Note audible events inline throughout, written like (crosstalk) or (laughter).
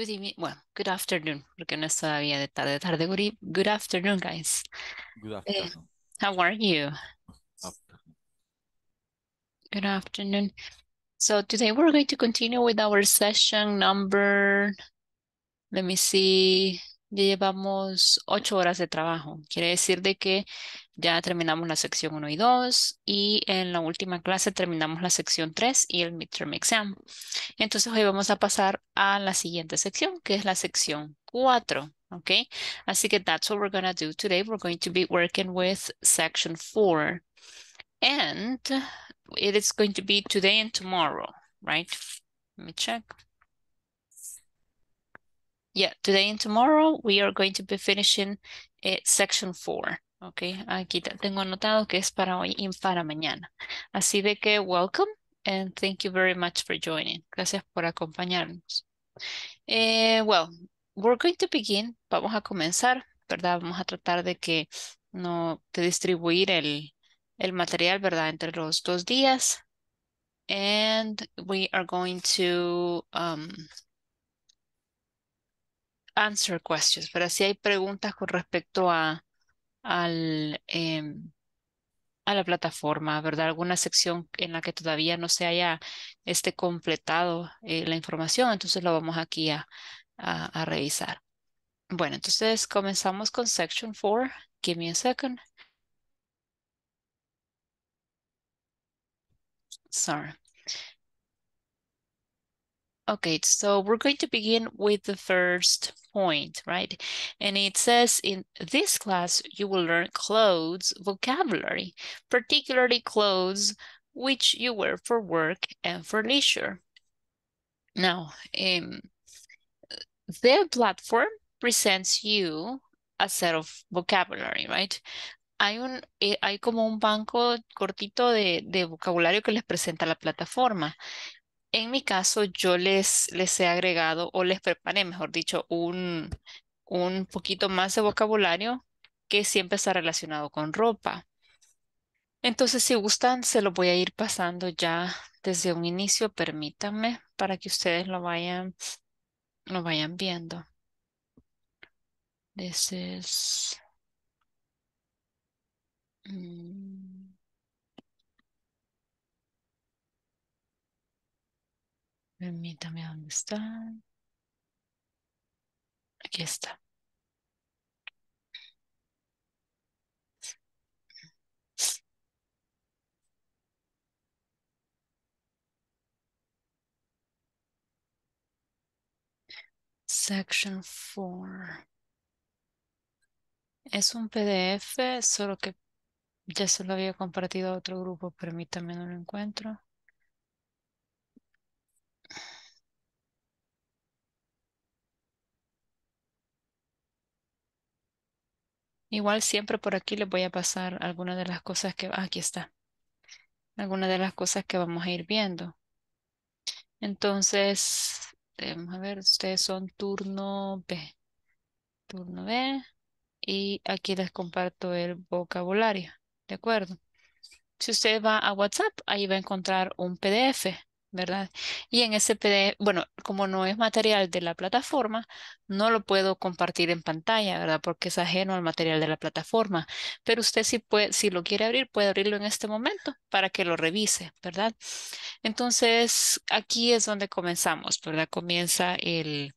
Good evening. Well, good afternoon, porque no sabía de tarde, tarde. Good, good afternoon, guys. Good eh, afternoon. Uh, how are you? Good afternoon. So today we're going to continue with our session number, let me see, ya llevamos ocho horas de trabajo. Quiere decir de que Ya terminamos la sección 1 y 2 y en la última clase terminamos la sección 3 y el midterm exam. Entonces hoy vamos a pasar a la siguiente sección, que es la sección 4. Okay, así que that's what we're going to do today. We're going to be working with section 4. And it is going to be today and tomorrow, right? Let me check. Yeah, today and tomorrow we are going to be finishing eh, section 4. Ok, aquí tengo anotado que es para hoy y para mañana. Así de que welcome and thank you very much for joining. Gracias por acompañarnos. Eh, well, we're going to begin. Vamos a comenzar, ¿verdad? Vamos a tratar de que no te distribuir el, el material, ¿verdad? Entre los dos días. And we are going to um, answer questions. Pero si hay preguntas con respecto a Em, a la plataforma, ¿verdad? Alguna sección en la que todavía no se haya este, completado eh, la información, entonces lo vamos aquí a, revisar. Bueno, entonces comenzamos con section 4. Give me a second. Sorry. Okay, so we're going to begin with the first point, right? And it says in this class, you will learn clothes vocabulary, particularly clothes which you wear for work and for leisure. Now, um, platform presents you a set of vocabulary, right? Hay, un, eh, hay como un banco cortito de, de vocabulario que les presenta la plataforma. En mi caso, yo les, les he agregado o les preparé, mejor dicho, un, un poquito más de vocabulario que siempre está relacionado con ropa. Entonces, si gustan, se lo voy a ir pasando ya desde un inicio, permítanme, para que ustedes lo vayan, lo vayan viendo. This mm, Permítame dónde está. Aquí está. Section 4. Es un PDF, solo que ya se lo había compartido a otro grupo. Permítame, no lo encuentro. Igual siempre por aquí les voy a pasar algunas de las cosas que... Ah, aquí está. Algunas de las cosas que vamos a ir viendo. Entonces, vamos a ver, ustedes son turno B. Turno B. Y aquí les comparto el vocabulario. ¿De acuerdo? Si usted va a WhatsApp, ahí va a encontrar un PDF. ¿verdad? Y en ese PDF, bueno, como no es material de la plataforma, no lo puedo compartir en pantalla, ¿verdad? Porque es ajeno al material de la plataforma. Pero usted si, puede, si lo quiere abrir, puede abrirlo en este momento para que lo revise, ¿verdad? Entonces, aquí es donde comenzamos, ¿verdad? Comienza el,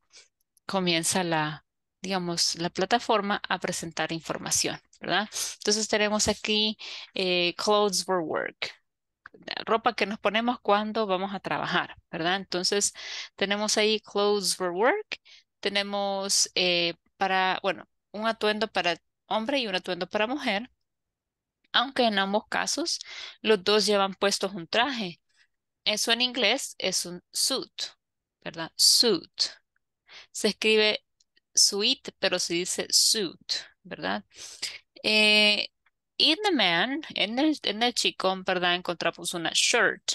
comienza la, digamos, la plataforma a presentar información, ¿verdad? Entonces tenemos aquí eh, Clothes for Work, ropa que nos ponemos cuando vamos a trabajar, ¿verdad? Entonces, tenemos ahí clothes for work, tenemos eh, para, bueno, un atuendo para hombre y un atuendo para mujer, aunque en ambos casos los dos llevan puestos un traje. Eso en inglés es un suit, ¿verdad? Suit. Se escribe suite, pero se dice suit, ¿verdad? Eh, in the man, en el, chico, ¿verdad? Encontramos una shirt.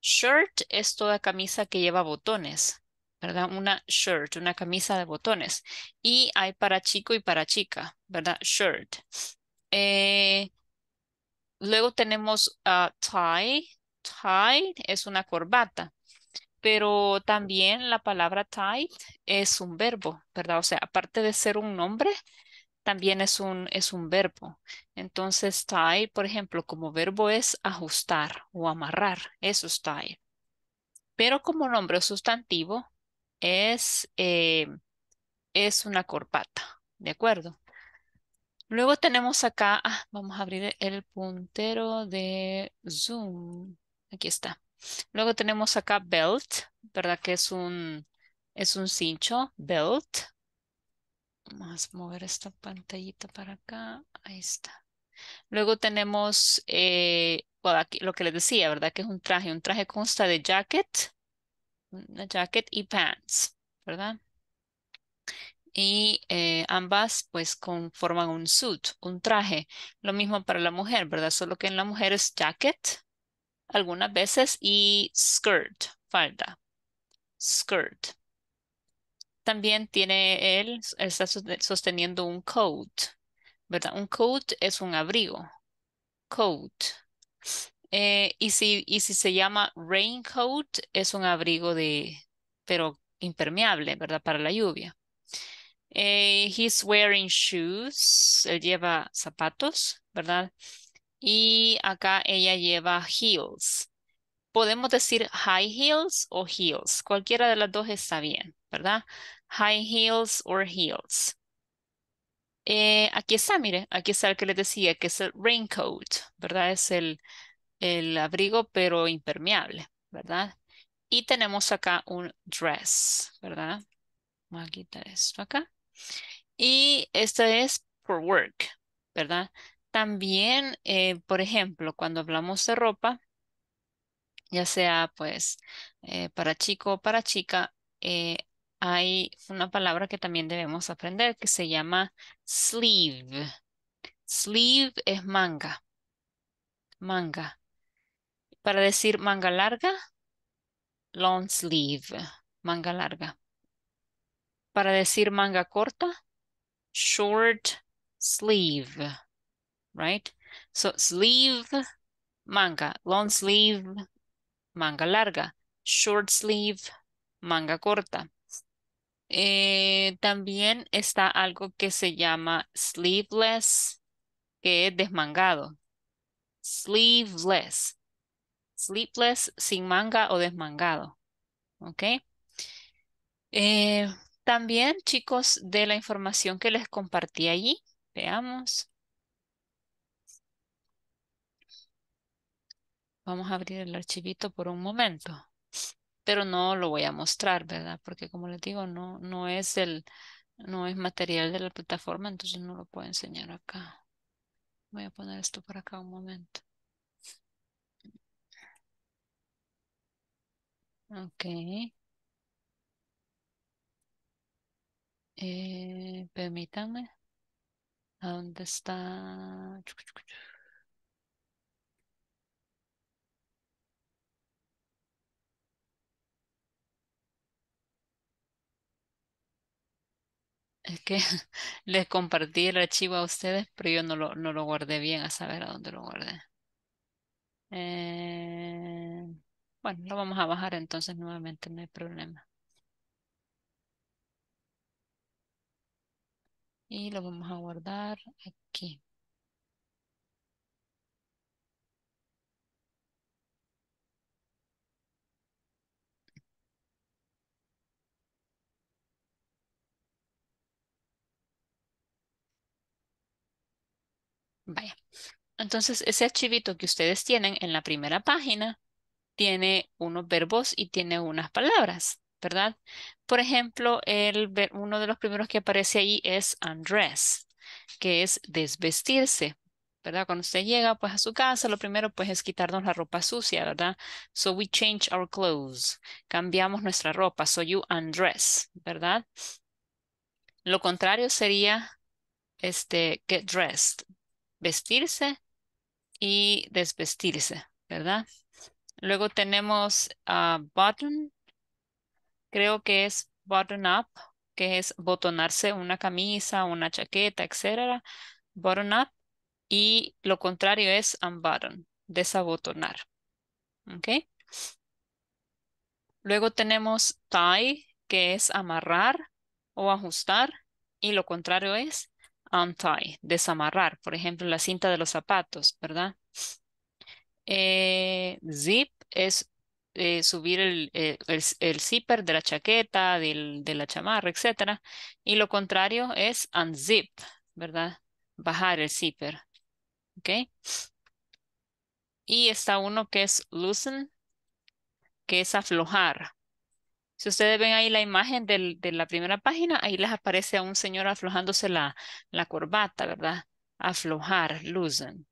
Shirt es toda camisa que lleva botones, ¿verdad? Una shirt, una camisa de botones. Y hay para chico y para chica, ¿verdad? Shirt. Eh, luego tenemos a ah, tie. Tie es una corbata. Pero también la palabra tie es un verbo, ¿verdad? O sea, aparte de ser un nombre, también es un, es un verbo. Entonces, tie, por ejemplo, como verbo es ajustar o amarrar, eso es tie. Pero como nombre sustantivo es, eh, es una corpata ¿de acuerdo? Luego tenemos acá, ah, vamos a abrir el puntero de Zoom. Aquí está. Luego tenemos acá belt, ¿verdad? Que es un, es un cincho, belt. Vamos a mover esta pantallita para acá. Ahí está. Luego tenemos eh, bueno, aquí, lo que les decía, ¿verdad? Que es un traje. Un traje consta de jacket, una jacket y pants, ¿verdad? Y eh, ambas pues conforman un suit, un traje. Lo mismo para la mujer, ¿verdad? Solo que en la mujer es jacket algunas veces y skirt, falda. Skirt también tiene él, está sosteniendo un coat, ¿verdad? Un coat es un abrigo, coat. Eh, y, si, y si se llama raincoat, es un abrigo de, pero impermeable, ¿verdad? Para la lluvia. Eh, he's wearing shoes, él lleva zapatos, ¿verdad? Y acá ella lleva heels. Podemos decir high heels o heels, cualquiera de las dos está bien. ¿verdad? High heels or heels. Eh, aquí está, mire, aquí está el que les decía, que es el raincoat, ¿verdad? Es el, el abrigo, pero impermeable, ¿verdad? Y tenemos acá un dress, ¿verdad? Voy a quitar esto acá. Y esto es for work, ¿verdad? También, eh, por ejemplo, cuando hablamos de ropa, ya sea pues eh, para chico o para chica, eh, hay una palabra que también debemos aprender que se llama sleeve. Sleeve es manga. Manga. Para decir manga larga, long sleeve, manga larga. Para decir manga corta, short sleeve, right? So sleeve, manga, long sleeve, manga larga, short sleeve, manga corta. Eh, también está algo que se llama sleeveless, que es desmangado. Sleeveless. Sleeveless, sin manga o desmangado. ¿Ok? Eh, también, chicos, de la información que les compartí allí, veamos. Vamos a abrir el archivito por un momento pero no lo voy a mostrar, ¿verdad? Porque como les digo, no, no es el, no es material de la plataforma, entonces no lo puedo enseñar acá. Voy a poner esto para acá un momento. Ok. Eh, permítanme. ¿A dónde está? Es que (laughs) les compartí el archivo a ustedes, pero yo no lo, guardé bien a saber a dónde lo guardé. Eh, bueno, lo vamos a bajar entonces nuevamente, no hay problema. Y lo vamos a guardar aquí. Vaya. Entonces, ese archivito que ustedes tienen en la primera página tiene unos verbos y tiene unas palabras, ¿verdad? Por ejemplo, el, uno de los primeros que aparece ahí es undress, que es desvestirse. ¿verdad? Cuando usted llega pues a su casa, lo primero pues es quitarnos la ropa sucia, ¿verdad? So we change our clothes. Cambiamos nuestra ropa. So you undress, ¿verdad? Lo contrario sería este get dressed, vestirse y desvestirse, ¿verdad? Luego tenemos ah, button, creo que es button up, que es botonarse una camisa, una chaqueta, etcétera, button up, y lo contrario es unbutton, desabotonar, ¿ok? Luego tenemos tie, que es amarrar o ajustar, y lo contrario es untie, desamarrar, por ejemplo, la cinta de los zapatos, ¿verdad? Eh, zip es eh, subir eh, el, zipper de la chaqueta, de la chamarra, etc. Y lo contrario es unzip, ¿verdad? Bajar el zipper. ¿Ok? Y está uno que es loosen, que es aflojar, si ustedes ven ahí la imagen de la primera página, ahí les aparece a un señor aflojándose la, la corbata, ¿verdad? Aflojar, loosen.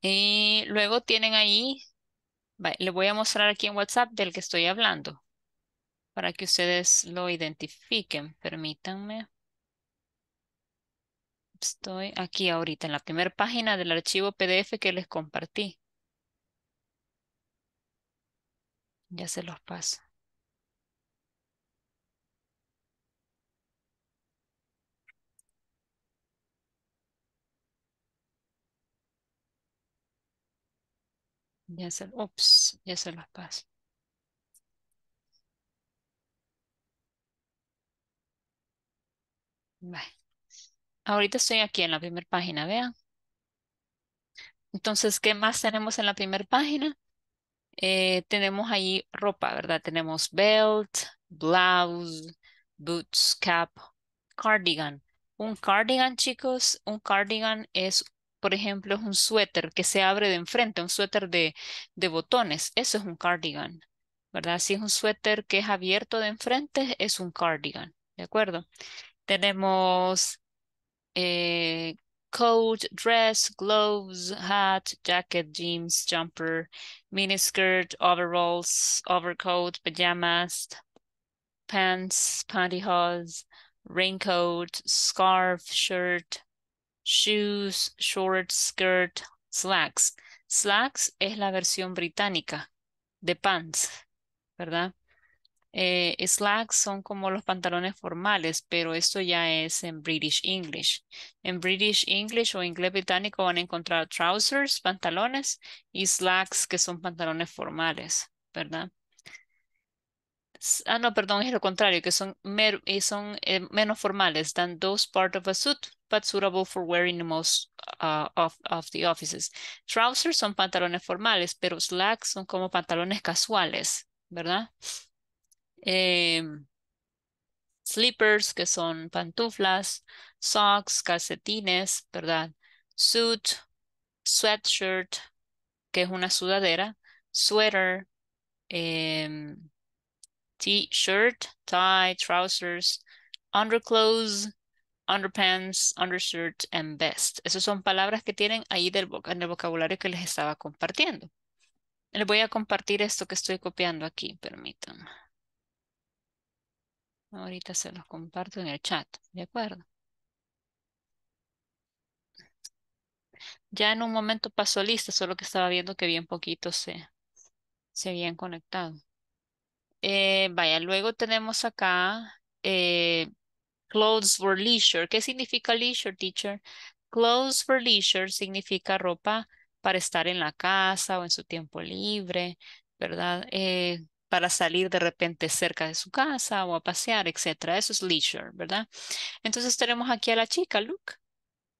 Y luego tienen ahí, le voy a mostrar aquí en WhatsApp del que estoy hablando, para que ustedes lo identifiquen, permítanme. Estoy aquí ahorita en la primera página del archivo PDF que les compartí. Ya se los paso. Ya se, ups, paso. Ahorita estoy aquí en la primera página, vean. Entonces, ¿qué más tenemos en la primera página? Eh, tenemos ahí ropa, ¿verdad? Tenemos belt, blouse, boots, cap, cardigan. Un cardigan, chicos, un cardigan es por ejemplo, es un suéter que se abre de enfrente, un suéter de, botones, eso es un cardigan, ¿verdad? Si es un suéter que es abierto de enfrente, es un cardigan, ¿de acuerdo? Tenemos eh, coat, dress, gloves, hat, jacket, jeans, jumper, miniskirt, overalls, overcoat, pajamas, pants, pantyhose, raincoat, scarf, shirt, shoes, shorts, skirt, slacks. Slacks es la versión británica de pants, ¿verdad? Eh, slacks son como los pantalones formales, pero esto ya es en British English. En British English o inglés británico van a encontrar trousers, pantalones, y slacks, que son pantalones formales, ¿verdad? Ah, no, perdón, es lo contrario, que son, eh, eh, menos formales than those part of a suit, but suitable for wearing most ah, of, of, the offices. Trousers son pantalones formales, pero slacks son como pantalones casuales, ¿verdad? Em, slippers, que son pantuflas, socks, calcetines, ¿verdad? Suit, sweatshirt, que es una sudadera, sweater, em, t-shirt, tie, trousers, underclothes, underpants, undershirt, and vest. Esas son palabras que tienen ahí del en el vocabulario que les estaba compartiendo. Les voy a compartir esto que estoy copiando aquí, permítanme. Ahorita se los comparto en el chat, ¿de acuerdo? Ya en un momento pasó lista, solo que estaba viendo que bien poquito se, se habían conectado. Eh, vaya, luego tenemos acá eh, clothes for leisure. ¿Qué significa leisure, teacher? Clothes for leisure significa ropa para estar en la casa o en su tiempo libre, ¿verdad? Eh, para salir de repente cerca de su casa o a pasear, etcétera. Eso es leisure, ¿verdad? Entonces tenemos aquí a la chica, look.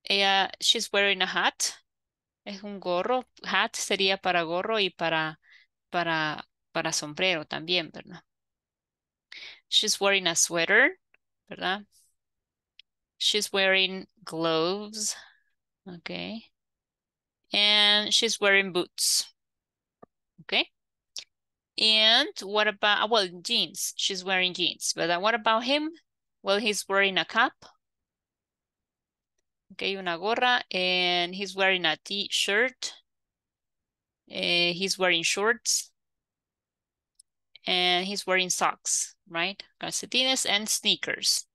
Ella, she's wearing a hat. Es un gorro. Hat sería para gorro y para, para para sombrero también, ¿verdad? She's wearing a sweater, ¿verdad? She's wearing gloves, okay? And she's wearing boots, okay? And what about, well, jeans. She's wearing jeans. But what about him? Well, he's wearing a cap. Okay, una gorra. And he's wearing a t-shirt. Uh, he's wearing shorts. and he's wearing socks, right? Calcetines and sneakers,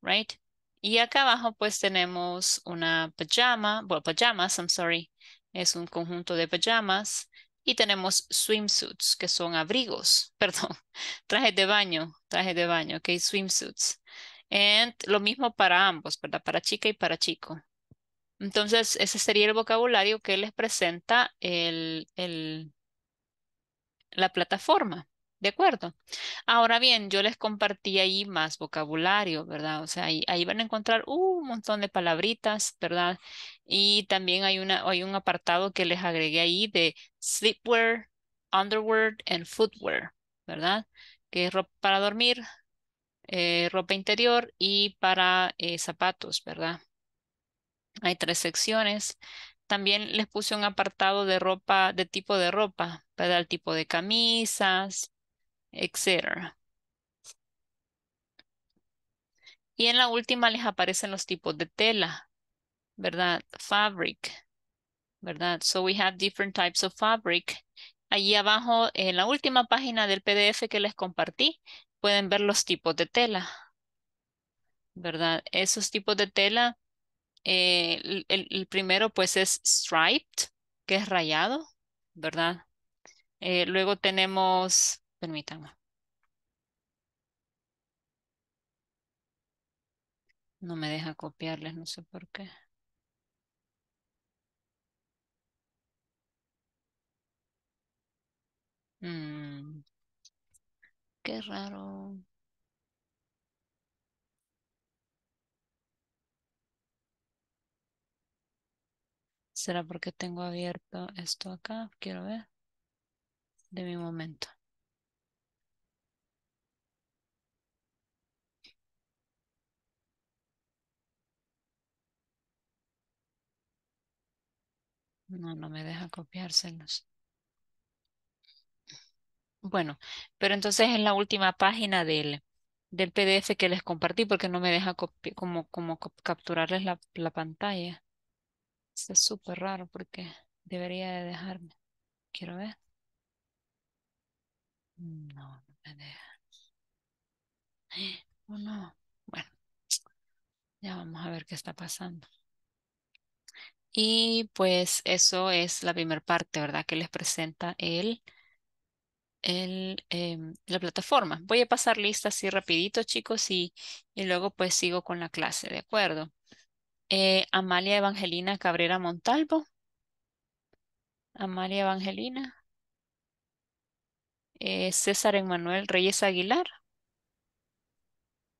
right? Y acá abajo pues tenemos una pajama, bueno pajamas, I'm sorry, es un conjunto de pajamas y tenemos swimsuits que son abrigos, (laughs) perdón, trajes de baño, trajes de baño, ok, swimsuits. And lo mismo para ambos, ¿verdad? Para chica y para chico. Entonces, ese sería el vocabulario que les presenta el, la plataforma. ¿De acuerdo? Ahora bien, yo les compartí ahí más vocabulario, ¿verdad? O sea, ahí, van a encontrar un montón de palabritas, ¿verdad? Y también hay, una, hay un apartado que les agregué ahí de sleepwear, underwear and footwear, ¿verdad? Que es ropa para dormir, eh, ropa interior y para eh, zapatos, ¿verdad? Hay tres secciones. También les puse un apartado de ropa, de tipo de ropa, ¿verdad? El tipo de camisas, etc. Y en la última les aparecen los tipos de tela, ¿verdad? Fabric, ¿verdad? So we have different types of fabric. Allí abajo, en la última página del PDF que les compartí, pueden ver los tipos de tela, ¿verdad? Esos tipos de tela, eh, el, primero pues es striped, que es rayado, ¿verdad? Eh, luego tenemos Permítanme, No me deja copiarles, no sé por qué. Mm, qué raro. ¿Será porque tengo abierto esto acá? Quiero ver. De mi momento. No, no me deja copiárselos. Bueno, pero entonces es en la última página del, del PDF que les compartí porque no me deja como, como capturarles la, la pantalla. es súper raro porque debería de dejarme. Quiero ver. No, no me deja. (gasps) Oh, no. Bueno, ya vamos a ver qué está pasando. Y pues eso es la primera parte, ¿verdad? Que les presenta el, el, em, la plataforma. Voy a pasar lista así rapidito, chicos, y, y luego pues sigo con la clase, ¿de acuerdo? Eh, Amalia Evangelina Cabrera Montalvo. Amalia Evangelina. Eh, César Emanuel Reyes Aguilar.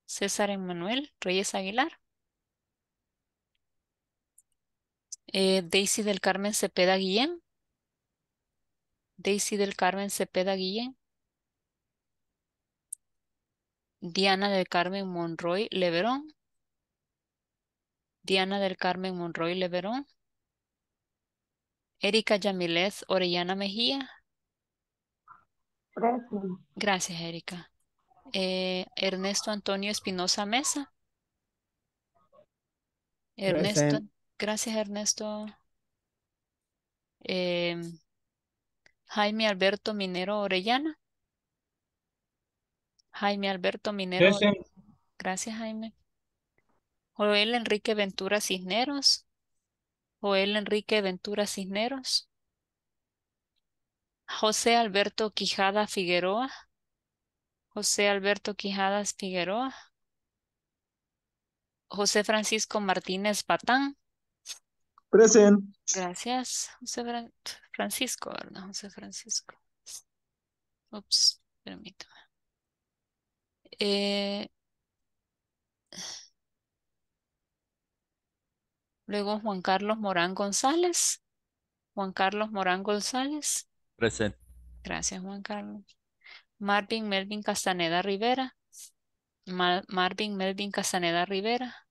César Emanuel Reyes Aguilar. Eh, Daisy del Carmen Cepeda Guillén. Daisy del Carmen Cepeda Guillén. Diana del Carmen Monroy Leverón. Diana del Carmen Monroy Leverón. Erika Yamilez Orellana Mejía. Gracias. Gracias, Erika. Eh, Ernesto Antonio Espinosa Mesa. Ernesto. Gracias, Ernesto. Em, Jaime Alberto Minero Orellana. Jaime Alberto Minero. Gracias, Jaime. Joel Enrique Ventura Cisneros. Joel Enrique Ventura Cisneros. José Alberto Quijada Figueroa. José Alberto Quijadas Figueroa. José Francisco Martínez Patán. Present. Gracias, José Francisco, ¿verdad? José Francisco. Ups, permítame. Eh, luego Juan Carlos Morán González. Juan Carlos Morán González. present Gracias, Juan Carlos. Marvin Melvin Castaneda Rivera. Marvin Melvin Castaneda Rivera.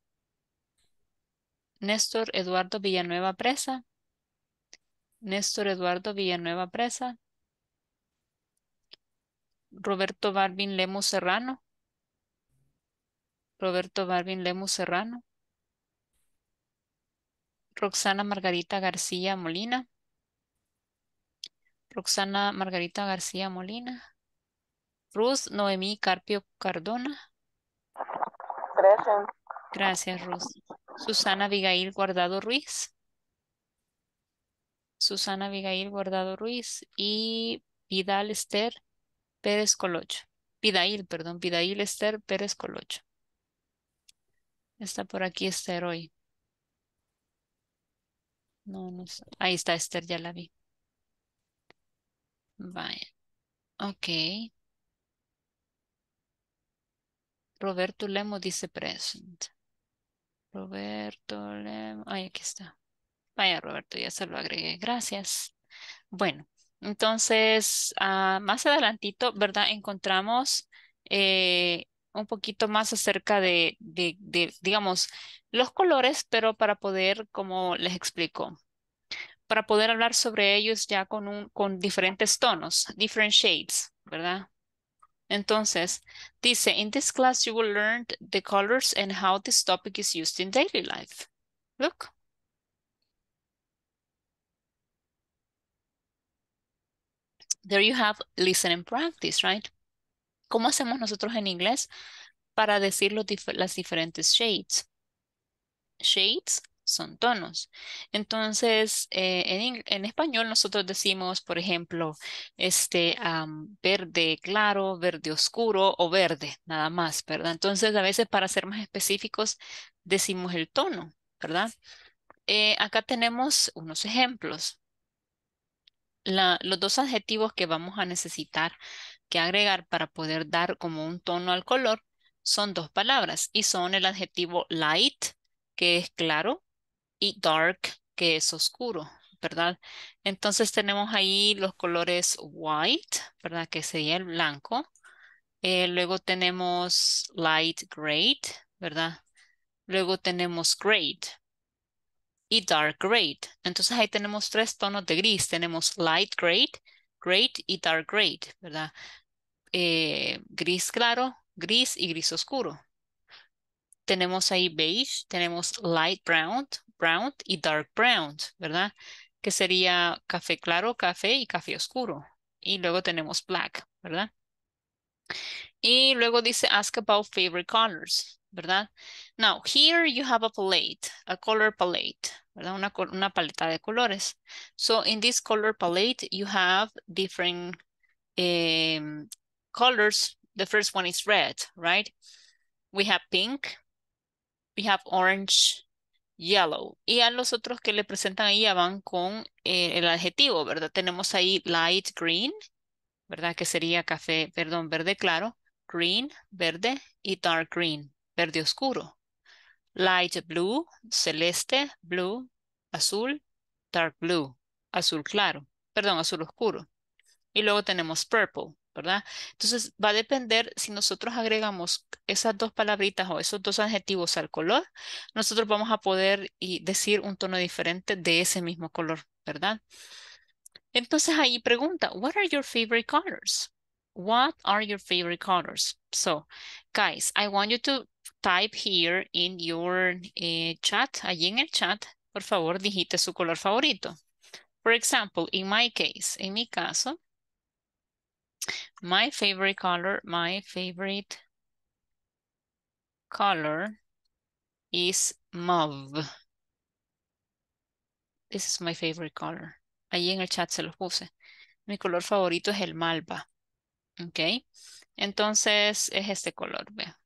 Néstor Eduardo Villanueva Presa. Néstor Eduardo Villanueva Presa. Roberto Barbin Lemos Serrano. Roberto Barbin Lemos Serrano. Roxana Margarita García Molina. Roxana Margarita García Molina. Ruth Noemí Carpio Cardona. gracias, Gracias, Ruth. Susana Abigail Guardado Ruiz. Susana Abigail Guardado Ruiz y Vidal Esther Pérez Colocho. Vidal, perdón, Vidal Esther Pérez Colocho. Está por aquí Esther hoy. No, no Ahí está Esther, ya la vi. Vaya. Ok. Roberto Lemo dice present. Roberto Ay, aquí está. Vaya, Roberto, ya se lo agregué. Gracias. Bueno, entonces, ah, más adelantito, ¿verdad? Encontramos eh, un poquito más acerca de, digamos, los colores, pero para poder, como les explico, para poder hablar sobre ellos ya con, un, con diferentes tonos, different shades, ¿verdad? Entonces, dice, in this class you will learn the colors and how this topic is used in daily life. Look. There you have listen and practice, right? ¿Cómo hacemos nosotros en inglés para decir los dif las diferentes shades? Shades son tonos. Entonces, eh, en, español nosotros decimos, por ejemplo, este verde claro, verde oscuro o verde, nada más, ¿verdad? Entonces, a veces para ser más específicos, decimos el tono, ¿verdad? Eh, acá tenemos unos ejemplos. los dos adjetivos que vamos a necesitar que agregar para poder dar como un tono al color son dos palabras y son el adjetivo light, que es claro, y dark, que es oscuro, ¿verdad? Entonces tenemos ahí los colores white, ¿verdad? Que sería el blanco. Eh, luego tenemos light gray, ¿verdad? Luego tenemos gray y dark gray. Entonces ahí tenemos tres tonos de gris. Tenemos light gray, gray y dark gray, ¿verdad? Eh, gris claro, gris y gris oscuro. Tenemos ahí beige, tenemos light brown, brown y dark brown, ¿verdad? Que sería café claro, café y café oscuro. Y luego tenemos black, ¿verdad? Y luego dice ask about favorite colors, ¿verdad? Now, here you have a palette, a color palette, ¿verdad? Una, una paleta de colores. So, in this color palette, you have different um, colors. The first one is red, right? We have pink, we have orange, yellow. Y a los otros que le presentan ahí ya van con eh, el adjetivo, ¿verdad? Tenemos ahí light green, ¿verdad? Que sería café, perdón, verde claro, green, verde, y dark green, verde oscuro. Light blue, celeste, blue, azul, dark blue, azul claro, perdón, azul oscuro. Y luego tenemos purple, entonces va a depender si nosotros agregamos esas dos palabritas o esos dos adjetivos al color, nosotros vamos a poder y decir un tono diferente de ese mismo color, ¿verdad? Entonces ahí pregunta, what are your favorite colors? What are your favorite colors? So, guys, I want you to type here in your eh, chat, allí en el chat, por favor, digite su color favorito. For example, in my case, en mi caso, My favorite color, my favorite color is mauve. This is my favorite color. Ahí en el chat se los puse. Mi color favorito es el malva. Ok. Entonces es este color, vea.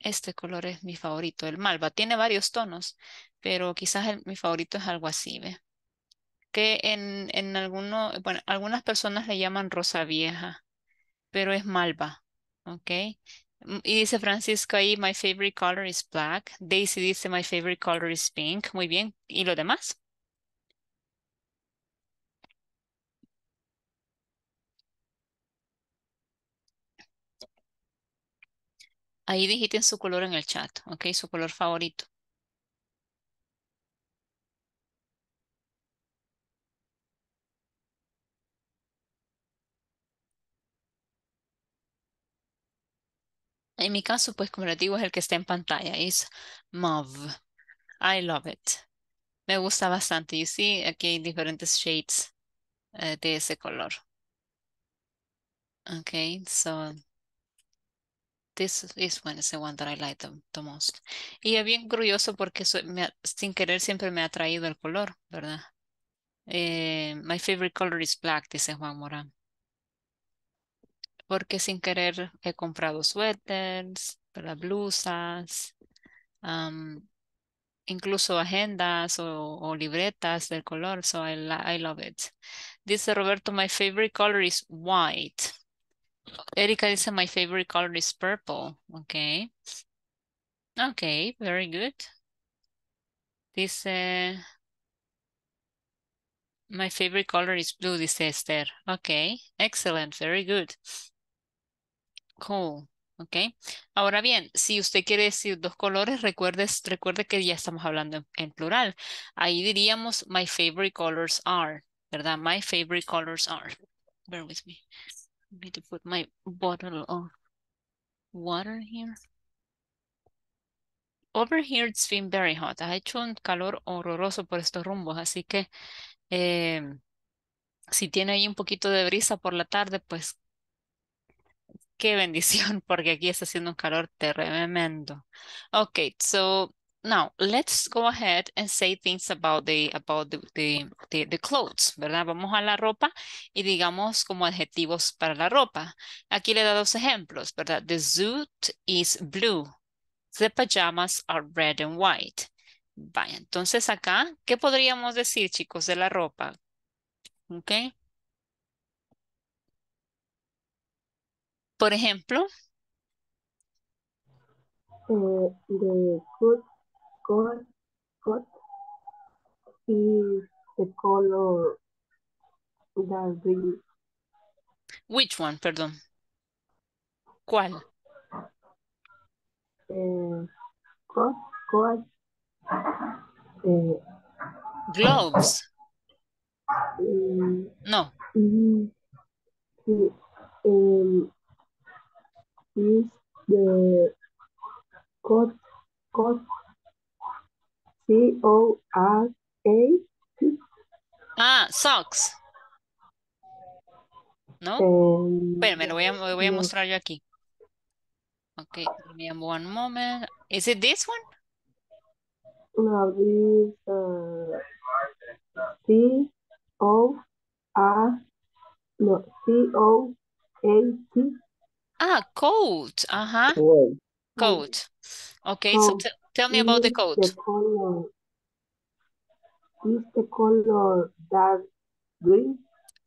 Este color es mi favorito, el malva. Tiene varios tonos, pero quizás mi favorito es algo así, ve que en, en alguno, bueno, algunas personas le llaman rosa vieja, pero es malva, ¿ok? Mm, y dice Francisco ahí, my favorite color is black. Daisy dice, my favorite color is pink. Muy bien. ¿Y lo demás? Ahí digiten su color en el chat, ¿ok? Su color favorito. En mi caso, pues como les digo, es el que está en pantalla, es mauve. I love it. Me gusta bastante. You see, aquí hay diferentes shades eh, de ese color. Okay, so this is one is the one that I like the, most. Y es bien curioso porque sin querer siempre me ha traído el color, ¿verdad? Eh, my favorite color is black, dice Juan Morán. porque sin querer he comprado suéteres, las blusas, um, incluso agendas o, o, libretas del color. So I, I love it. Dice Roberto, my favorite color is white. Erika dice, my favorite color is purple. Okay. Okay, very good. Dice, my favorite color is blue, dice Esther. Okay, excellent, very good. cool. ¿Ok? Ahora bien, si usted quiere decir dos colores, recuerde, recuerde que ya estamos hablando en, plural. Ahí diríamos, my favorite colors are, ¿verdad? My favorite colors are. Bear with me. I need to put my bottle of water here. Over here it's been very hot. Ha hecho un calor horroroso por estos rumbos, así que eh, si tiene ahí un poquito de brisa por la tarde, pues qué bendición, (laughs) porque aquí está haciendo un calor tremendo. Okay, so now let's go ahead and say things about the about the, the, clothes, ¿verdad? Vamos a la ropa y digamos como adjetivos para la ropa. Aquí le da dos ejemplos, ¿verdad? The suit is blue. The pajamas are red and white. Vaya, entonces acá, ¿qué podríamos decir, chicos, de la ropa? Okay. Por ejemplo. is eh, the color Which one, perdón? ¿Cuál? Eh, eh, Gloves. no is the code, code C O R A. Ah, socks. ¿No? Um, eh, Pero me lo voy a, me voy a mostrar yo aquí. okay give me one moment. Is it this one? No, this uh, C O A no C O A T Ah, coat. Ajá. Coat. coat. Okay, so tell me about the coat. is the color dark green?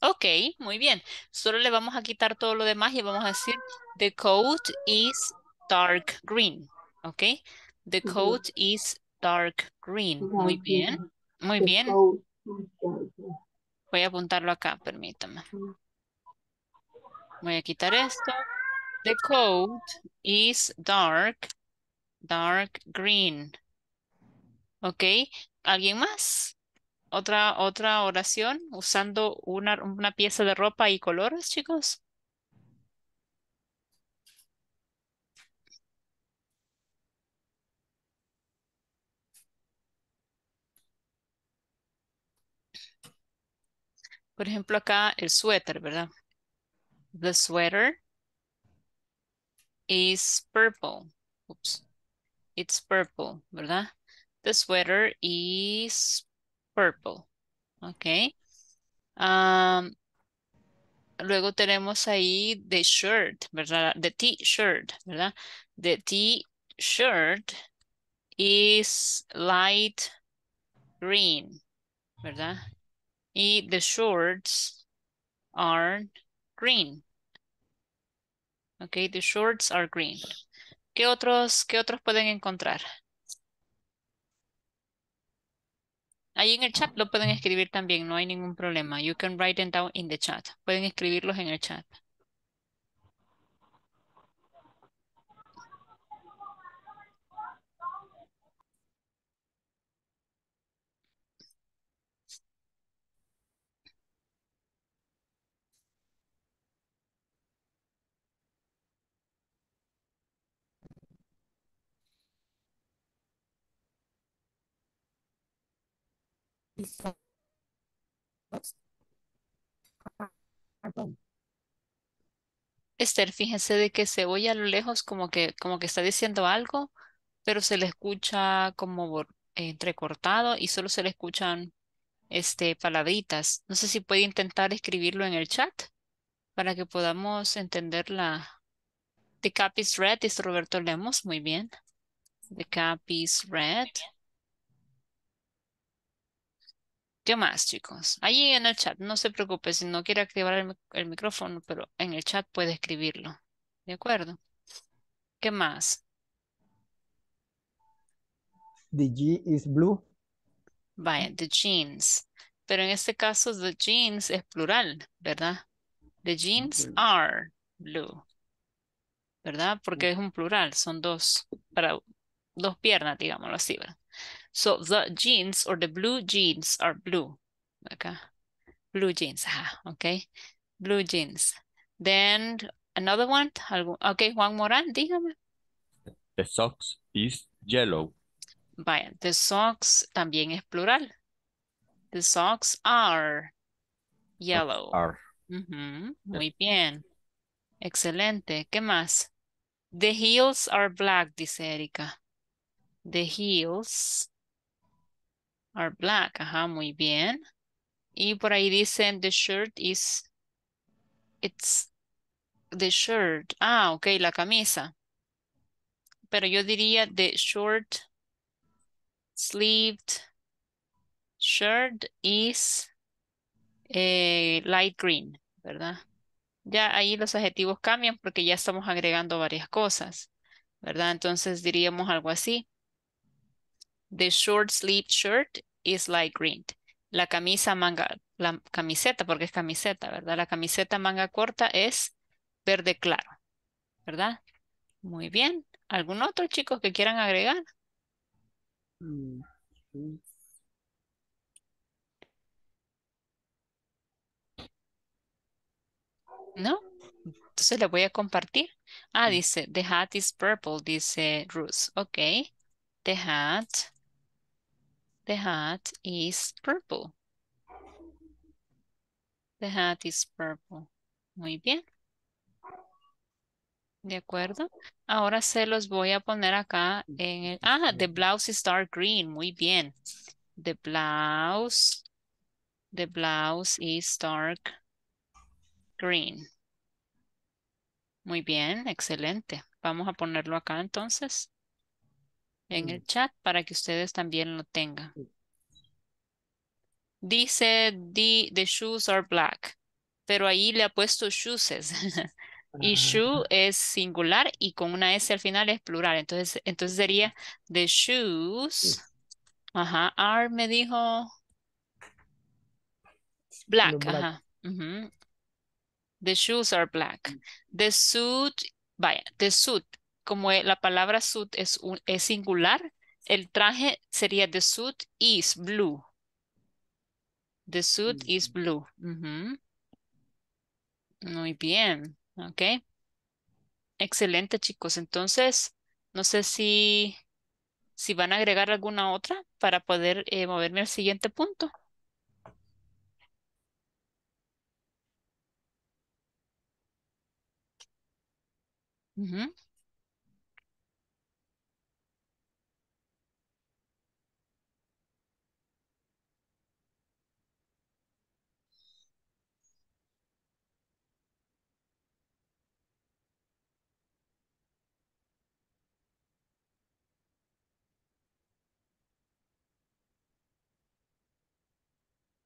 Ok, muy bien. Solo le vamos a quitar todo lo demás y vamos a decir the coat is dark green. Ok, the coat is dark green. muy bien, muy bien. Voy a apuntarlo acá, permítame. Voy a quitar esto. The coat is dark, dark green. ¿Ok? ¿Alguien más? ¿Otra, otra oración usando una, una pieza de ropa y colores, chicos? Por ejemplo, acá el suéter, ¿verdad? The sweater. is purple. Oops. It's purple, ¿verdad? The sweater is purple. Okay. Um, luego tenemos ahí the shirt, ¿verdad? The t-shirt, ¿verdad? The t-shirt is light green, ¿verdad? Y the shorts are green, Okay, the shorts are green. ¿Qué otros, qué otros pueden encontrar? Ahí en el chat lo pueden escribir también, no hay ningún problema. You can write them down in the chat. Pueden escribirlos en el chat. Esther, fíjense de que se oye a lo lejos como que, como que está diciendo algo, pero se le escucha como entrecortado y solo se le escuchan este, palabritas. No sé si puede intentar escribirlo en el chat para que podamos entender la... The cap is red, dice Roberto Lemos. Muy bien. The cap is red. ¿Qué más, chicos? Allí en el chat, no se preocupe si no quiere activar el, micrófono, pero en el chat puede escribirlo. ¿De acuerdo? ¿Qué más? The G is blue. Vaya, the jeans. Pero en este caso, the jeans es plural, ¿verdad? The jeans are blue. ¿Verdad? Porque es un plural, son dos, para dos piernas, digámoslo así, ¿verdad? So the jeans or the blue jeans are blue. Okay. Blue jeans. Ah, okay. Blue jeans. Then another one. Okay, Juan Moran, dígame. The socks is yellow. Vaya, the socks también es plural. The socks are yellow. Are. Mhm. -huh. Muy bien. Excelente. ¿Qué más? The heels are black, dice Erika. The heels are black. Ajá, muy bien. Y por ahí dicen the shirt is, it's the shirt. Ah, ok, la camisa. Pero yo diría the short sleeved shirt is eh, light green, ¿verdad? Ya ahí los adjetivos cambian porque ya estamos agregando varias cosas, ¿verdad? Entonces diríamos algo así. The short sleeve shirt is light green. La camisa manga, la camiseta, porque es camiseta, ¿verdad? La camiseta manga corta es verde claro, ¿verdad? Muy bien. ¿Algún otro, chicos, que quieran agregar? Mm, ¿No? Entonces le voy a compartir. Ah, mm. dice, the hat is purple, dice Ruth. Ok. The hat The hat is purple. The hat is purple. Muy bien. ¿De acuerdo? Ahora se los voy a poner acá en el... Ah, the blouse is dark green. Muy bien. The blouse. The blouse is dark green. Muy bien, excelente. Vamos a ponerlo acá entonces en el mm. chat para que ustedes también lo tengan. Dice, the, shoes are black, pero ahí le ha puesto shoes. (laughs) y shoe es singular y con una S al final es plural. Entonces, entonces sería the shoes. Ajá, are me dijo black. The shoes are black. Mm. The suit, vaya, the suit como eh, la palabra suit es, es singular, el traje sería the suit is blue. The suit is blue. Muy bien. Ok. Excelente, chicos. Entonces, no sé si, si van a agregar alguna otra para poder eh, moverme al siguiente punto.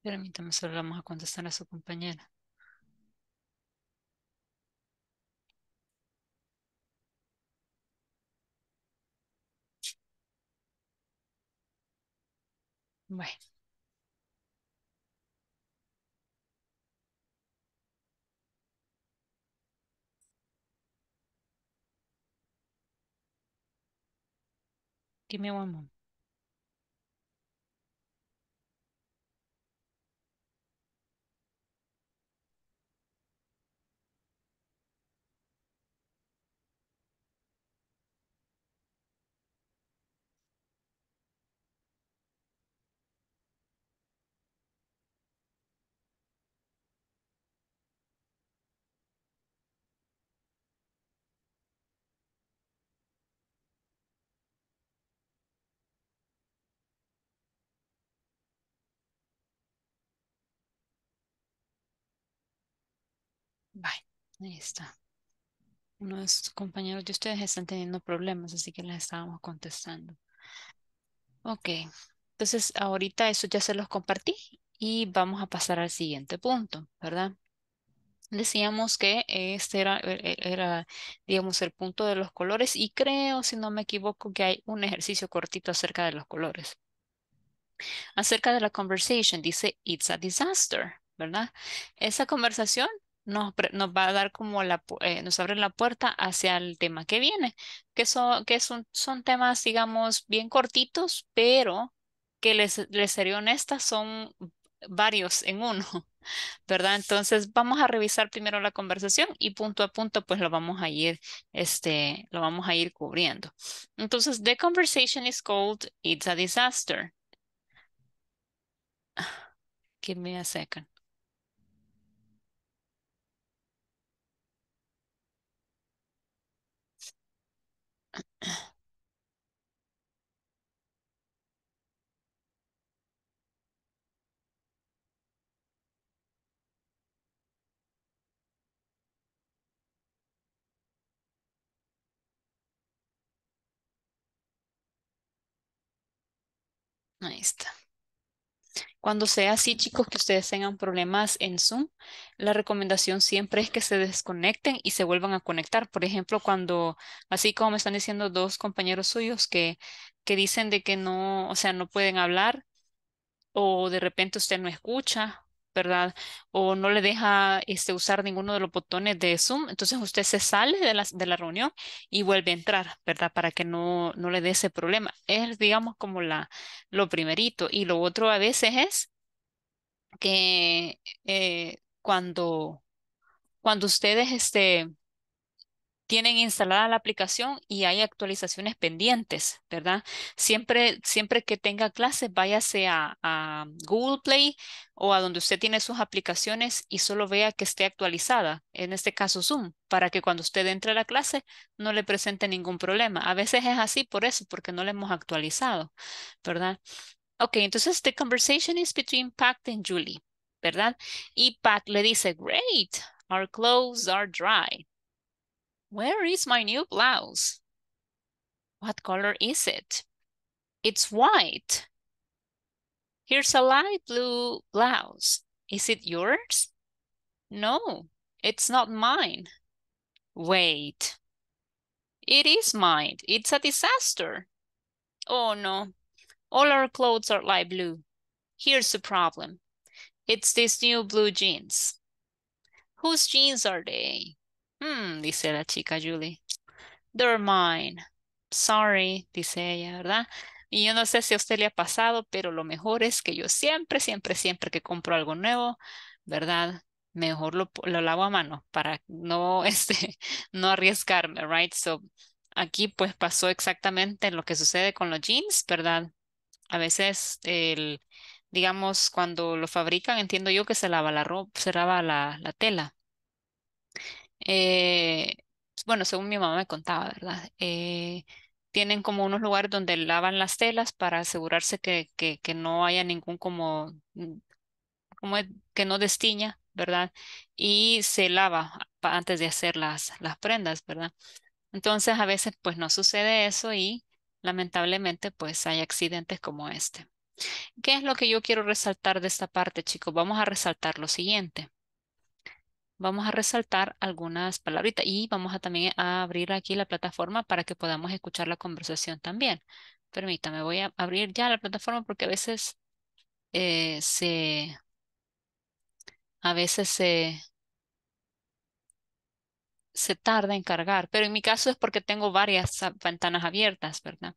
Permítame, solo vamos a contestar a su compañera. Bueno. Give me one Bye, ahí está. sus compañeros de ustedes están teniendo problemas, así que les estábamos contestando. Ok, entonces ahorita eso ya se los compartí y vamos a pasar al siguiente punto, ¿verdad? Decíamos que este era, e, e, era, digamos, el punto de los colores y creo, si no me equivoco, que hay un ejercicio cortito acerca de los colores. Acerca de la conversation, dice, it's a disaster, ¿verdad? Esa conversación nos, va a dar como la, eh, nos abre la puerta hacia el tema que viene, que son, que son, son temas, digamos, bien cortitos, pero que les, les seré honesta, son varios en uno, (laughs) ¿verdad? Entonces vamos a revisar primero la conversación y punto a punto pues lo vamos a ir, este, lo vamos a ir cubriendo. Entonces, the conversation is called It's a Disaster. Give (sighs) me a second. Ahí está. Cuando sea así, chicos, que ustedes tengan problemas en Zoom, la recomendación siempre es que se desconecten y se vuelvan a conectar. Por ejemplo, cuando, así como me están diciendo dos compañeros suyos que, dicen de que no, o sea, no pueden hablar o de repente usted no escucha ¿verdad? O no le deja este, usar ninguno de los botones de Zoom, entonces usted se sale de la, de la reunión y vuelve a entrar, ¿verdad? Para que no, no le dé ese problema. Es, digamos, como la, lo primerito. Y lo otro a veces es que eh, cuando, cuando ustedes, este, tienen instalada la aplicación y hay actualizaciones pendientes, ¿verdad? Siempre, siempre que tenga clases, váyase a, Google Play o a donde usted tiene sus aplicaciones y solo vea que esté actualizada, en este caso Zoom, para que cuando usted entre a la clase no le presente ningún problema. A veces es así por eso, porque no le hemos actualizado, ¿verdad? Ok, entonces the conversation is between Pat and Julie, ¿verdad? Y Pat le dice, great, our clothes are dry. Where is my new blouse? What color is it? It's white. Here's a light blue blouse. Is it yours? No, it's not mine. Wait. It is mine. It's a disaster. Oh no. All our clothes are light blue. Here's the problem. It's these new blue jeans. Whose jeans are they? Mm, dice la chica Julie. They're mine. Sorry, dice ella, ¿verdad? Y yo no sé si a usted le ha pasado, pero lo mejor es que yo siempre, siempre, siempre que compro algo nuevo, ¿verdad? Mejor lo, lo lavo a mano para no, (laughs) este, no arriesgarme, right? So, aquí pues pasó exactamente lo que sucede con los jeans, ¿verdad? A veces el, digamos, cuando lo fabrican, entiendo yo que se lava la ropa, se lava la, la tela. Eh, bueno, según mi mamá me contaba, ¿verdad? Eh, tienen como unos lugares donde lavan las telas para asegurarse que, que, que no haya ningún como, mm, como que no destiña, ¿verdad? Y se lava antes de hacer las, las prendas, ¿verdad? Entonces a veces pues no sucede eso y lamentablemente pues hay accidentes como este. ¿Qué es lo que yo quiero resaltar de esta parte, chicos? Vamos a resaltar lo siguiente vamos a resaltar algunas palabritas y vamos a también a abrir aquí la plataforma para que podamos escuchar la conversación también. Permítame, voy a abrir ya la plataforma porque a veces eh, se... A veces se... tarda en cargar, pero en mi caso es porque tengo varias ventanas abiertas, ¿verdad?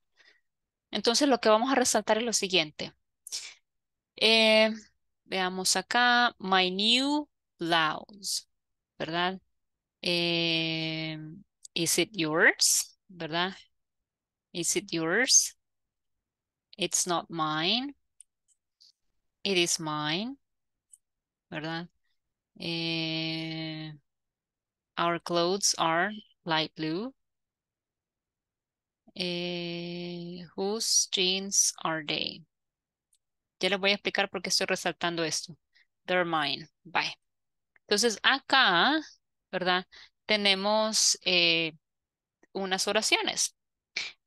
Entonces lo que vamos a resaltar es lo siguiente. Eh, veamos acá, my new Louds. ¿verdad? Em, is it yours? ¿Verdad? Is it yours? It's not mine. It is mine. ¿Verdad? Eh, our clothes are light blue. Eh, whose jeans are they? Ya les voy a explicar por qué estoy resaltando esto. They're mine. Bye. Entonces, acá, ¿verdad? Tenemos eh, unas oraciones.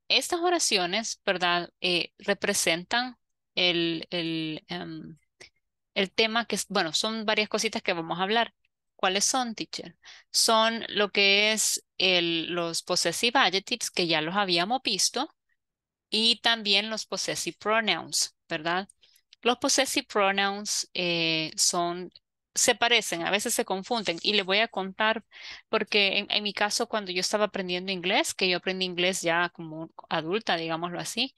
Estas oraciones, ¿verdad? Eh, representan el, el, em, el tema que, bueno, son varias cositas que vamos a hablar. ¿Cuáles son, teacher? Son lo que es el, los possessive adjectives, que ya los habíamos visto, y también los possessive pronouns, ¿verdad? Los possessive pronouns eh, son se parecen, a veces se confunden y le voy a contar porque en, mi caso cuando yo estaba aprendiendo inglés, que yo aprendí inglés ya como adulta, digámoslo así,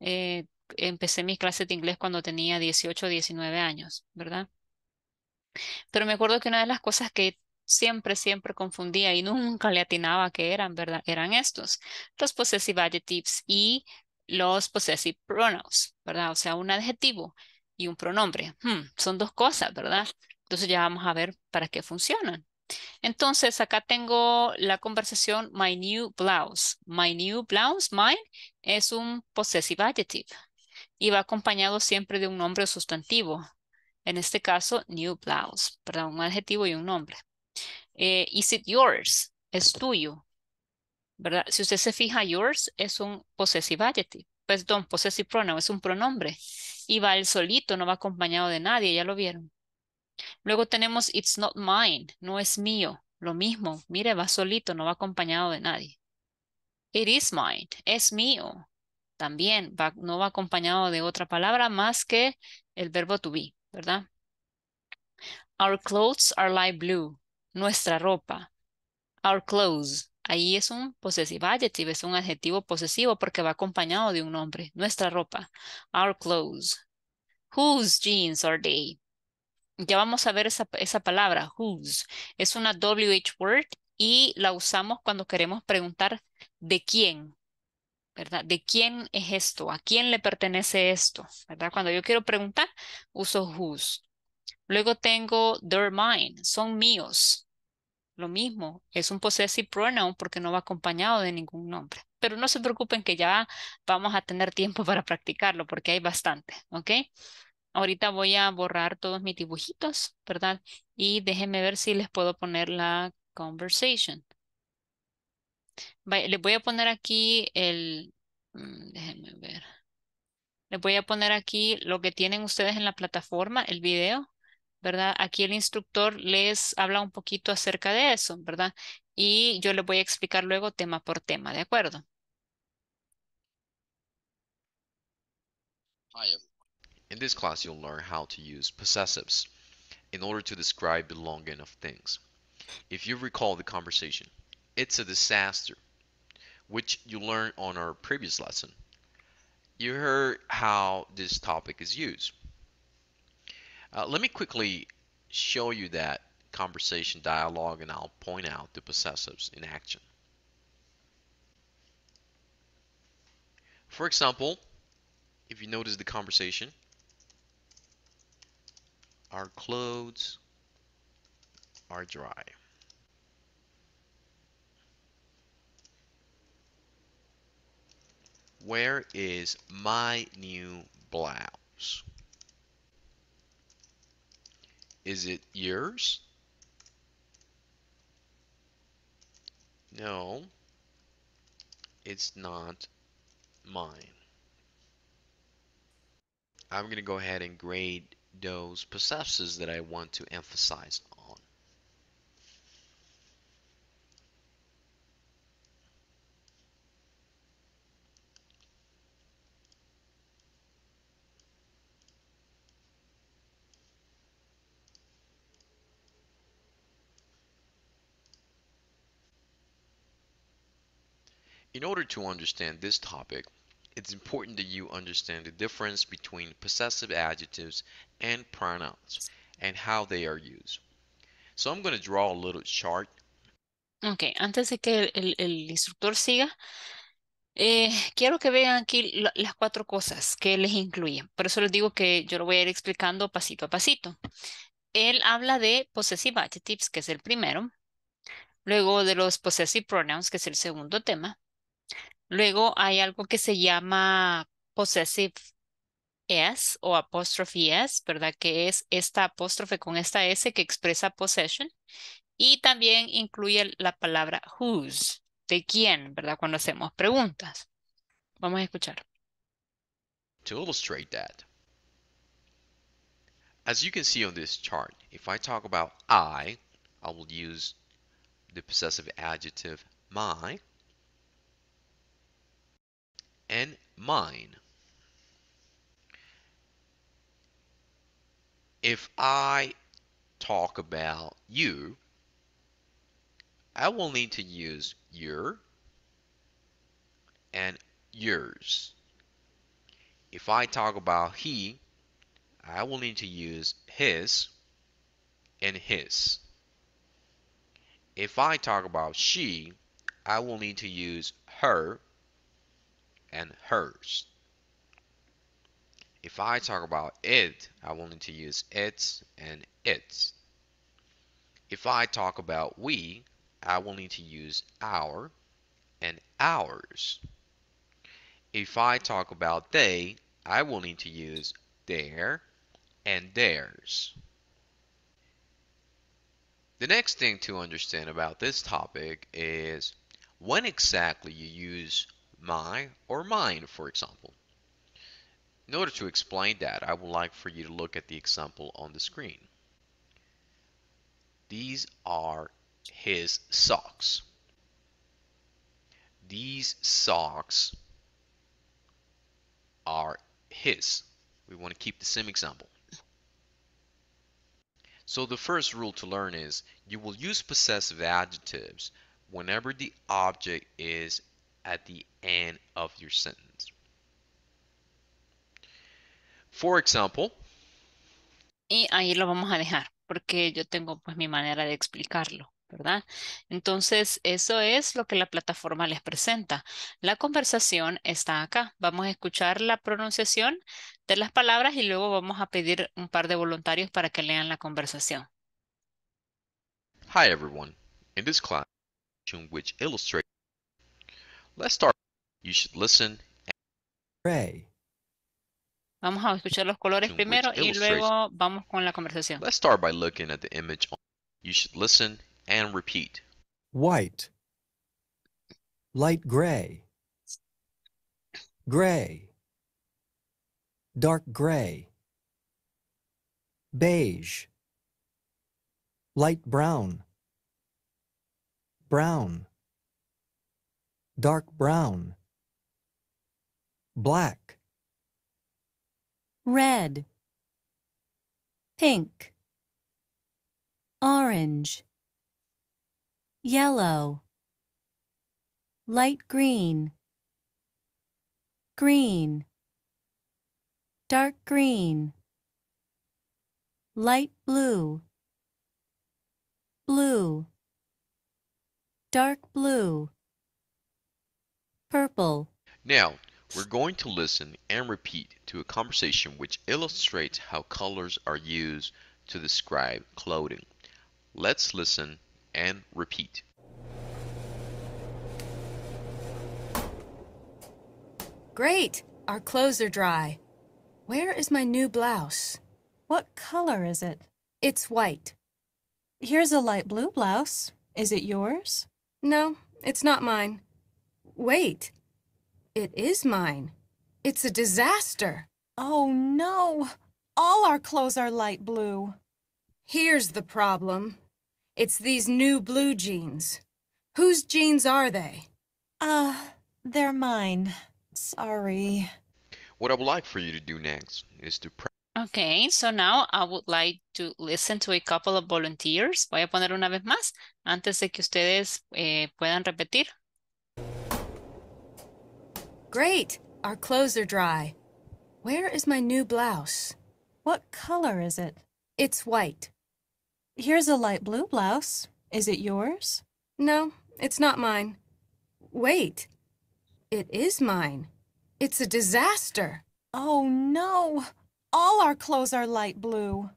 eh, empecé mis clases de inglés cuando tenía 18 o 19 años, ¿verdad? Pero me acuerdo que una de las cosas que siempre, siempre confundía y nunca le atinaba que eran, ¿verdad? Eran estos, los possessive adjectives y los possessive pronouns, ¿verdad? O sea, un adjetivo y un pronombre. Hmm, son dos cosas, ¿verdad? Entonces ya vamos a ver para qué funcionan. Entonces acá tengo la conversación my new blouse. My new blouse, mine, es un possessive adjective y va acompañado siempre de un nombre sustantivo. En este caso, new blouse, Perdón, Un adjetivo y un nombre. Eh, is it yours? Es tuyo, ¿verdad? Si usted se fija, yours es un possessive adjective. Pues don, possessive pronoun es un pronombre y va él solito, no va acompañado de nadie, ya lo vieron. Luego tenemos it's not mine, no es mío. Lo mismo, mire, va solito, no va acompañado de nadie. It is mine, es mío. También va, no va acompañado de otra palabra más que el verbo to be, ¿verdad? Our clothes are light blue, nuestra ropa. Our clothes, ahí es un possessive adjective, es un adjetivo posesivo porque va acompañado de un nombre, nuestra ropa. Our clothes. Whose jeans are they? Ya vamos a ver esa, esa palabra, whose. Es una WH word y la usamos cuando queremos preguntar de quién, ¿verdad? ¿De quién es esto? ¿A quién le pertenece esto? ¿Verdad? Cuando yo quiero preguntar, uso whose. Luego tengo their mine, son míos. Lo mismo, es un possessive pronoun porque no va acompañado de ningún nombre. Pero no se preocupen que ya vamos a tener tiempo (laughs) para practicarlo porque hay bastante, ¿ok? ahorita voy a borrar todos mis dibujitos, ¿verdad? Y déjenme ver si les puedo poner la conversation. Les voy a poner aquí el, mm, déjenme ver. Les voy a poner aquí lo que tienen ustedes en la plataforma, el video, ¿verdad? Aquí el instructor les habla un poquito acerca de eso, ¿verdad? Y yo les voy a explicar luego tema por tema, ¿de acuerdo? Pues. In this class, you'll learn how to use possessives in order to describe the of things. If you recall the conversation, it's a disaster, which you learned on our previous lesson. You heard how this topic is used. Uh, let me quickly show you that conversation dialogue and I'll point out the possessives in action. For example, if you notice the conversation, our clothes are dry. Where is my new blouse? Is it yours? No, it's not mine. I'm going to go ahead and grade those processes that I want to emphasize on. In order to understand this topic, it's important that you understand the difference between possessive adjectives and pronouns and how they are used. So I'm going to draw a little chart. Ok, antes de que el, instructor siga, eh, quiero que vean aquí las cuatro cosas que les incluye. Por eso les digo que yo lo voy a ir explicando pasito a pasito. Él habla de possessive adjectives, que es el primero. Luego de los possessive pronouns, que es el segundo tema. Luego hay algo que se llama possessive S o apóstrofe S, ¿verdad? Que es esta apóstrofe con esta S que expresa possession. Y también incluye la palabra whose, de quién, ¿verdad? Cuando hacemos preguntas. Vamos a escuchar. To illustrate that, as you can see on this chart, if I talk about I, I will use the possessive adjective my. and mine. If I talk about you, I will need to use your and yours. If I talk about he, I will need to use his and his. If I talk about she, I will need to use her and hers. If I talk about it, I will need to use its and its. If I talk about we, I will need to use our and ours. If I talk about they, I will need to use their and theirs. The next thing to understand about this topic is when exactly you use my, or mine, for example. In order to explain that, I would like for you to look at the example on the screen. These are his socks. These socks are his. We want to keep the same example. So the first rule to learn is you will use possessive adjectives whenever the object is at the end of your sentence. For example. Y ahí lo vamos a dejar porque yo tengo pues mi manera de explicarlo. ¿verdad? Entonces, eso es lo que la plataforma les presenta. La conversación está acá. Vamos a escuchar la pronunciación de las palabras y luego vamos a pedir un par de voluntarios para que lean la conversación. Hi everyone. In this class, which illustrates Let's start. You should listen. and pray. Vamos a escuchar los colores primero y luego vamos con la conversación. Let's start by looking at the image. You should listen and repeat. White. Light gray. Gray. Dark gray. Beige. Light brown. Brown dark brown, black, red, pink, orange, yellow, light green, green, dark green, light blue, blue, dark blue, purple. Now, we're going to listen and repeat to a conversation which illustrates how colors are used to describe clothing. Let's listen and repeat. Great! Our clothes are dry. Where is my new blouse? What color is it? It's white. Here's a light blue blouse. Is it yours? No, it's not mine. Wait. It is mine. It's a disaster. Oh, no. All our clothes are light blue. Here's the problem. It's these new blue jeans. Whose jeans are they? Uh, they're mine. Sorry. What I would like for you to do next is to Okay, so now I would like to listen to a couple of volunteers. Voy a poner una vez más antes de que ustedes eh, puedan repetir. Great! Our clothes are dry. Where is my new blouse? What color is it? It's white. Here's a light blue blouse. Is it yours? No, it's not mine. Wait. It is mine. It's a disaster. Oh, no. All our clothes are light blue.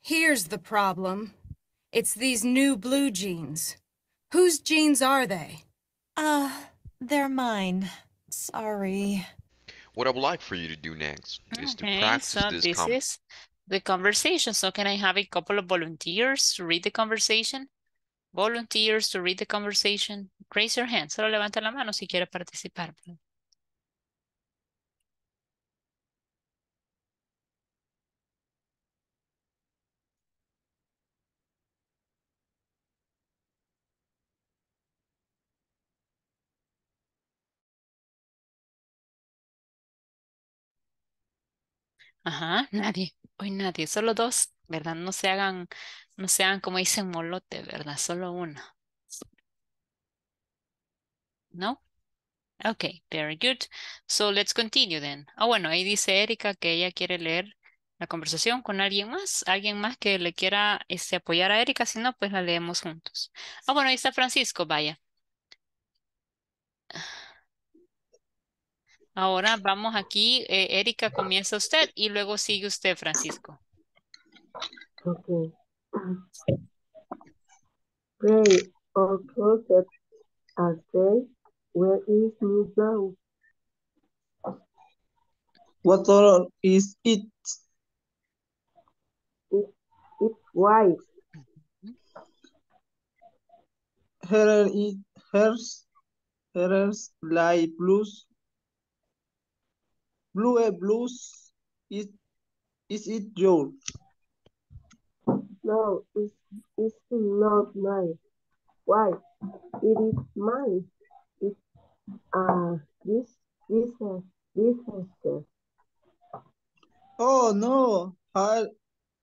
Here's the problem. It's these new blue jeans. Whose jeans are they? Uh, they're mine. Sorry. What I would like for you to do next is to practice so this. this is the conversation. So can I have a couple of volunteers to read the conversation? Volunteers to read the conversation. Raise your hand. Solo levanta la mano si quiere participar. Ajá, nadie, hoy nadie, solo dos, ¿verdad? No se hagan, no se como dicen molote, ¿verdad? Solo uno, ¿No? Ok, very good. So let's continue then. Ah, bueno, ahí dice Erika que ella quiere leer la conversación con alguien más, alguien más que le quiera este, apoyar a Erika, si no, pues la leemos juntos. Ah, bueno, ahí está Francisco, vaya. Ahora vamos aquí, eh, Erika, comienza usted y luego sigue usted, Francisco. Okay. where is new What is it? It, white. Her is hers, hers light blues. blue eh, blues is is it yours? No, it's it's not mine. Why? It is mine. It's uh this this uh, this sister. Oh no, her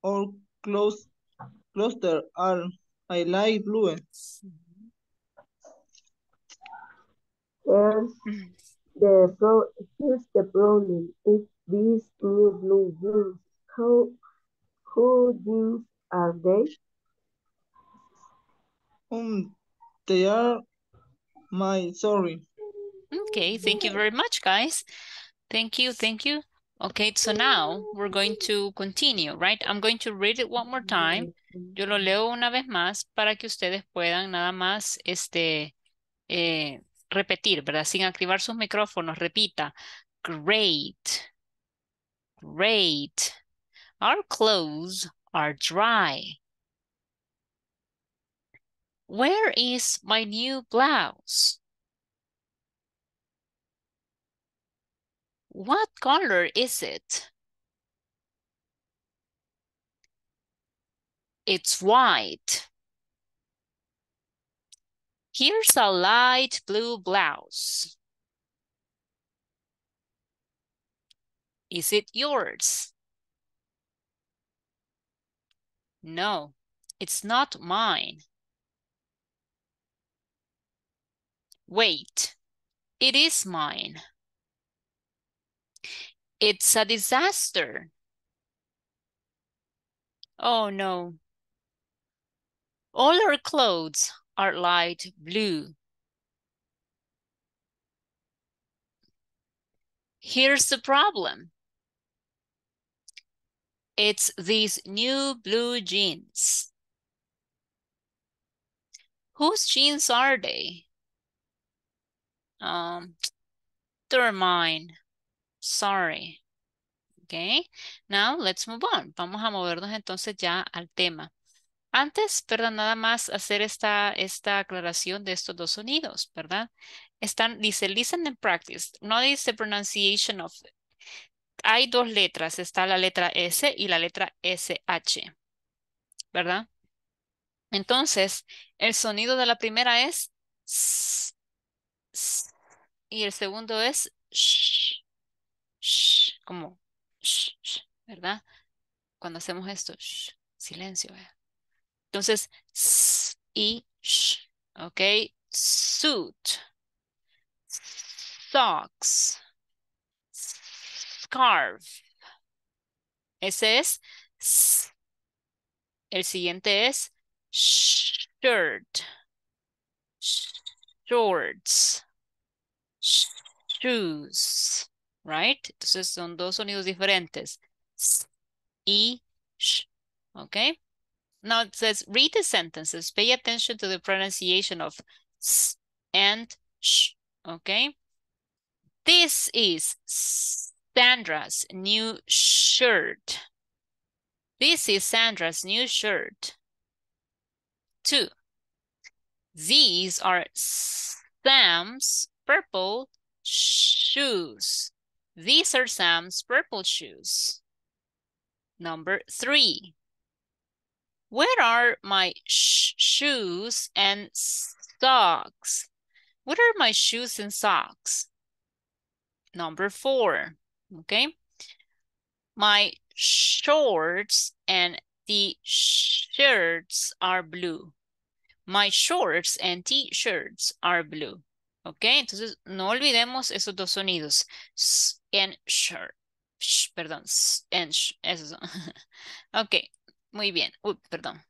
or close cluster are I like blue. Eh. Yes. Mm-hmm. The here's the problem. If these blue, blue jeans, how who these are they? Um, they are my sorry. Okay, thank you very much, guys. Thank you, thank you. Okay, so now we're going to continue, right? I'm going to read it one more time. Yo lo leo una vez más para que ustedes puedan nada más este, eh, repetir, ¿verdad? Sin activar sus micrófonos, repita. Great. Great. Our clothes are dry. Where is my new blouse? What color is it? It's white. Here's a light blue blouse. Is it yours? No, it's not mine. Wait, it is mine. It's a disaster. Oh no. All our clothes are light blue. Here's the problem. It's these new blue jeans. Whose jeans are they? Um, they're mine. Sorry. Okay, now let's move on. Vamos a movernos entonces ya al tema. Antes, perdón, Nada más hacer esta, esta aclaración de estos dos sonidos, ¿verdad? Están, dice listen and practice. No dice pronunciation of. Hay dos letras, está la letra S y la letra SH, ¿verdad? Entonces, el sonido de la primera es S, y el segundo es sh, como sh, ¿verdad? Cuando hacemos esto, silencio, ¿verdad? Entonces, s y sh, ¿ok? Suit, socks, scarf. Ese es s. El siguiente es shirt, shorts, shoes, right? Entonces son dos sonidos diferentes. S y sh, Now it says read the sentences. Pay attention to the pronunciation of s and sh. Okay. This is Sandra's new shirt. This is Sandra's new shirt. Two. These are Sam's purple shoes. These are Sam's purple shoes. Number three. Where are my sh shoes and socks? What are my shoes and socks? Number four, okay? My shorts and the shirts are blue. My shorts and t-shirts are blue. Okay. Entonces, no olvidemos esos dos sonidos. S and shirt. Sh, perdón. S and sh, esos son. (laughs) ok. Muy bien. Uy, perdón.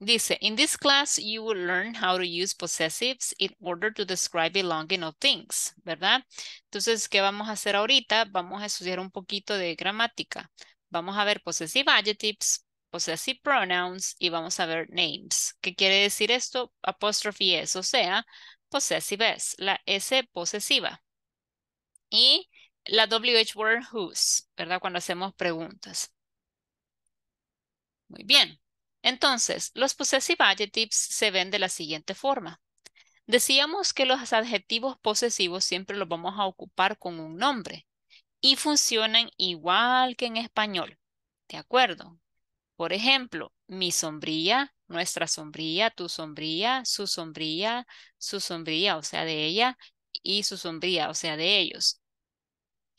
Dice, in this class you will learn how to use possessives in order to describe belonging of things, ¿verdad? Entonces, ¿qué vamos a hacer ahorita? Vamos a estudiar un poquito de gramática. Vamos a ver possessive adjectives, possessive pronouns y vamos a ver names. ¿Qué quiere decir esto? Apostrophe S, o sea, possessive S, la S posesiva. Y la WH word whose, ¿verdad? Cuando hacemos preguntas. Muy bien. Entonces, los possessive adjectives se ven de la siguiente forma. Decíamos que los adjetivos posesivos siempre los vamos a ocupar con un nombre y funcionan igual que en español. ¿De acuerdo? Por ejemplo, mi sombrilla, nuestra sombrilla, tu sombrilla, su sombrilla, su sombrilla, o sea, de ella, y su sombrilla, o sea, de ellos.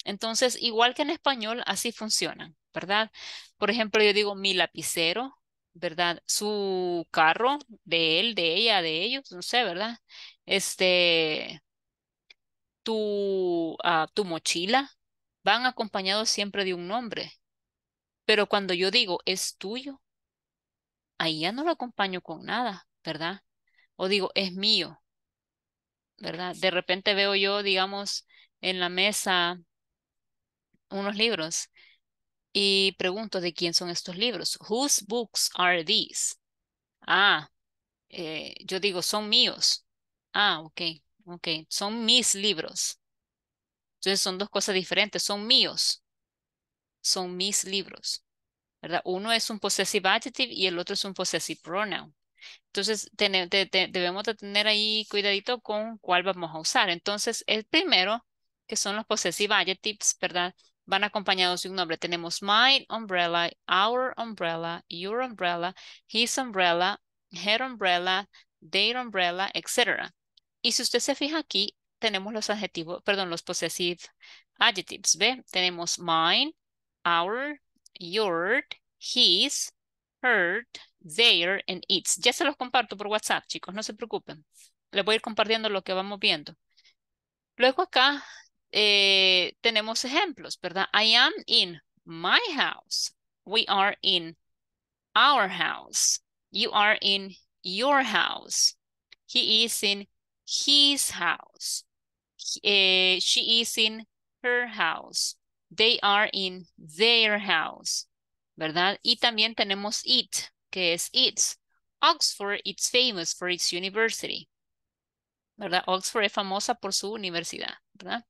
Entonces, igual que en español, así funcionan. ¿verdad? Por ejemplo, yo digo mi lapicero, ¿verdad? Su carro, de él, de ella, de ellos, no sé, ¿verdad? Este, tu, ah, tu mochila, van acompañados siempre de un nombre. Pero cuando yo digo es tuyo, ahí ya no lo acompaño con nada, ¿verdad? O digo es mío, ¿verdad? De repente veo yo, digamos, en la mesa unos libros y pregunto, ¿de quién son estos libros? Whose books are these? Ah, eh, yo digo, son míos. Ah, ok, ok, son mis libros. Entonces son dos cosas diferentes, son míos. Son mis libros. ¿verdad? Uno es un possessive adjective y el otro es un possessive pronoun. Entonces debemos de tener ahí cuidadito con cuál vamos a usar. Entonces el primero, que son los possessive adjectives, ¿verdad? van acompañados de un nombre. Tenemos my umbrella, our umbrella, your umbrella, his umbrella, her umbrella, their umbrella, etc. Y si usted se fija aquí, tenemos los adjetivos, perdón, los possessive adjectives, ¿ve? Tenemos mine, our, your, his, her, their, and its. Ya se los comparto por WhatsApp, chicos, no se preocupen. Les voy a ir compartiendo lo que vamos viendo. Luego acá eh, tenemos ejemplos, ¿verdad? I am in my house. We are in our house. You are in your house. He is in his house. Eh, she is in her house. They are in their house. ¿Verdad? Y también tenemos it, que es its. Oxford, is famous for its university. ¿Verdad? Oxford es famosa por su universidad, ¿verdad?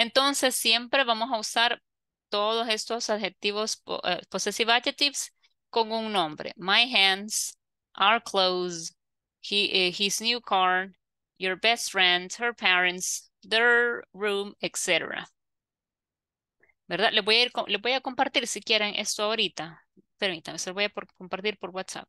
Entonces, siempre vamos a usar todos estos adjetivos eh, possessive adjectives con un nombre. My hands, our clothes, eh, his new car, your best friend, her parents, their room, etc. ¿Verdad? Les voy a, compartir si quieren esto ahorita. Permítanme, se lo voy a compartir por WhatsApp.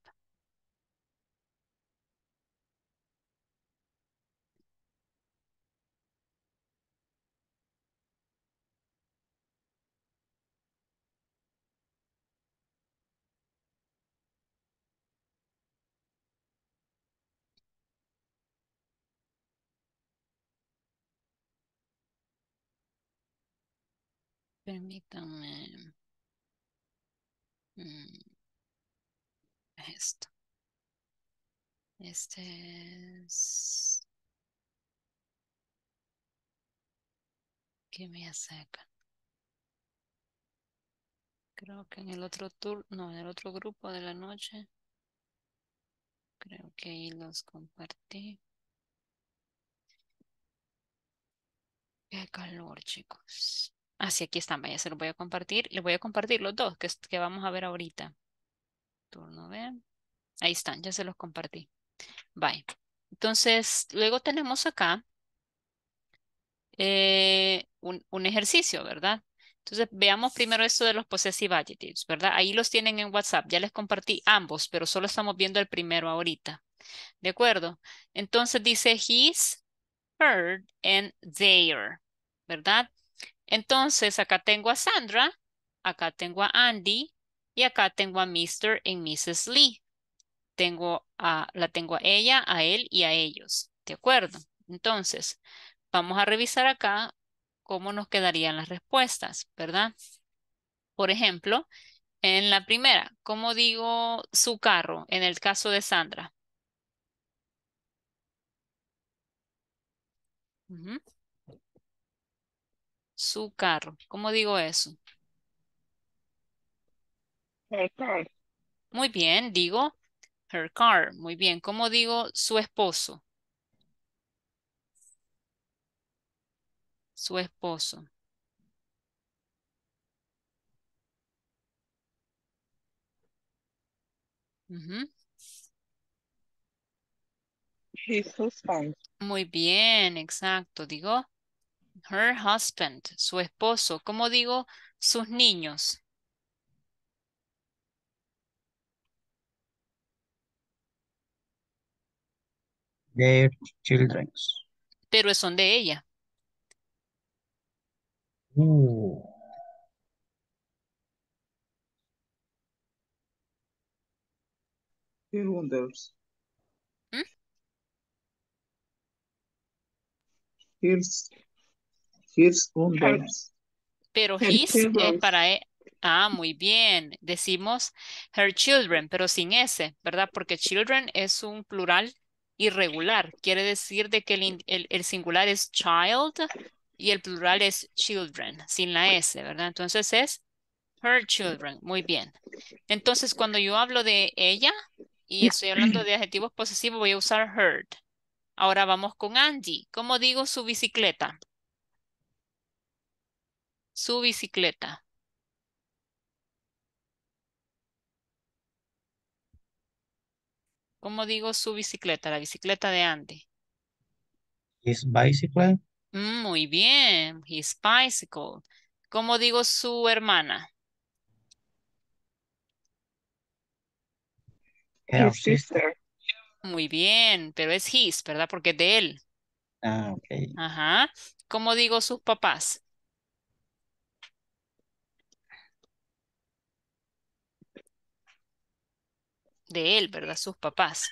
Permítanme. Mm, esto. Este es... que me hace Creo que en el otro tour, no, en el otro grupo de la noche. Creo que ahí los compartí. Qué calor, chicos. Así aquí están, Ya se los voy a compartir. Les voy a compartir los dos que, que vamos a ver ahorita. Turno B. Ahí están, ya se los compartí. Bye. Entonces, luego tenemos acá eh, un, ejercicio, ¿verdad? Entonces, veamos primero esto de los possessive adjectives, ¿verdad? Ahí los tienen en WhatsApp. Ya les compartí ambos, pero solo estamos viendo el primero ahorita. ¿De acuerdo? Entonces dice his, heard, and their, ¿verdad? Entonces, acá tengo a Sandra, acá tengo a Andy y acá tengo a Mr. y Mrs. Lee. Tengo a, la tengo a ella, a él y a ellos. ¿De acuerdo? Entonces, vamos a revisar acá cómo nos quedarían las respuestas, ¿verdad? Por ejemplo, en la primera, ¿cómo digo su carro en el caso de Sandra? su carro. ¿Cómo digo eso? Her car. Muy bien, digo her car. Muy bien. ¿Cómo digo su esposo? Su esposo. Muy bien, exacto. Digo Her husband, su esposo. ¿Cómo digo sus niños? Their children. Pero son de ella. Ooh. He wonders. Hmm? Pero his es para e, Ah, muy bien. Decimos her children, pero sin S, ¿verdad? Porque children es un plural irregular. Quiere decir de que el, el singular es child y el plural es children, sin la S, ¿verdad? Entonces es her children. Muy bien. Entonces, cuando yo hablo de ella y estoy hablando de adjetivos posesivos, voy a usar her. Ahora vamos con Andy. ¿Cómo digo su bicicleta? su bicicleta. ¿Cómo digo su bicicleta? La bicicleta de Andy. His bicycle. Mm, muy bien, his bicycle. ¿Cómo digo su hermana? Her sister. Muy bien, pero es his, ¿verdad? Porque es de él. Ah, ok. Ajá. ¿Cómo digo sus papás? de él, ¿verdad? Sus papás.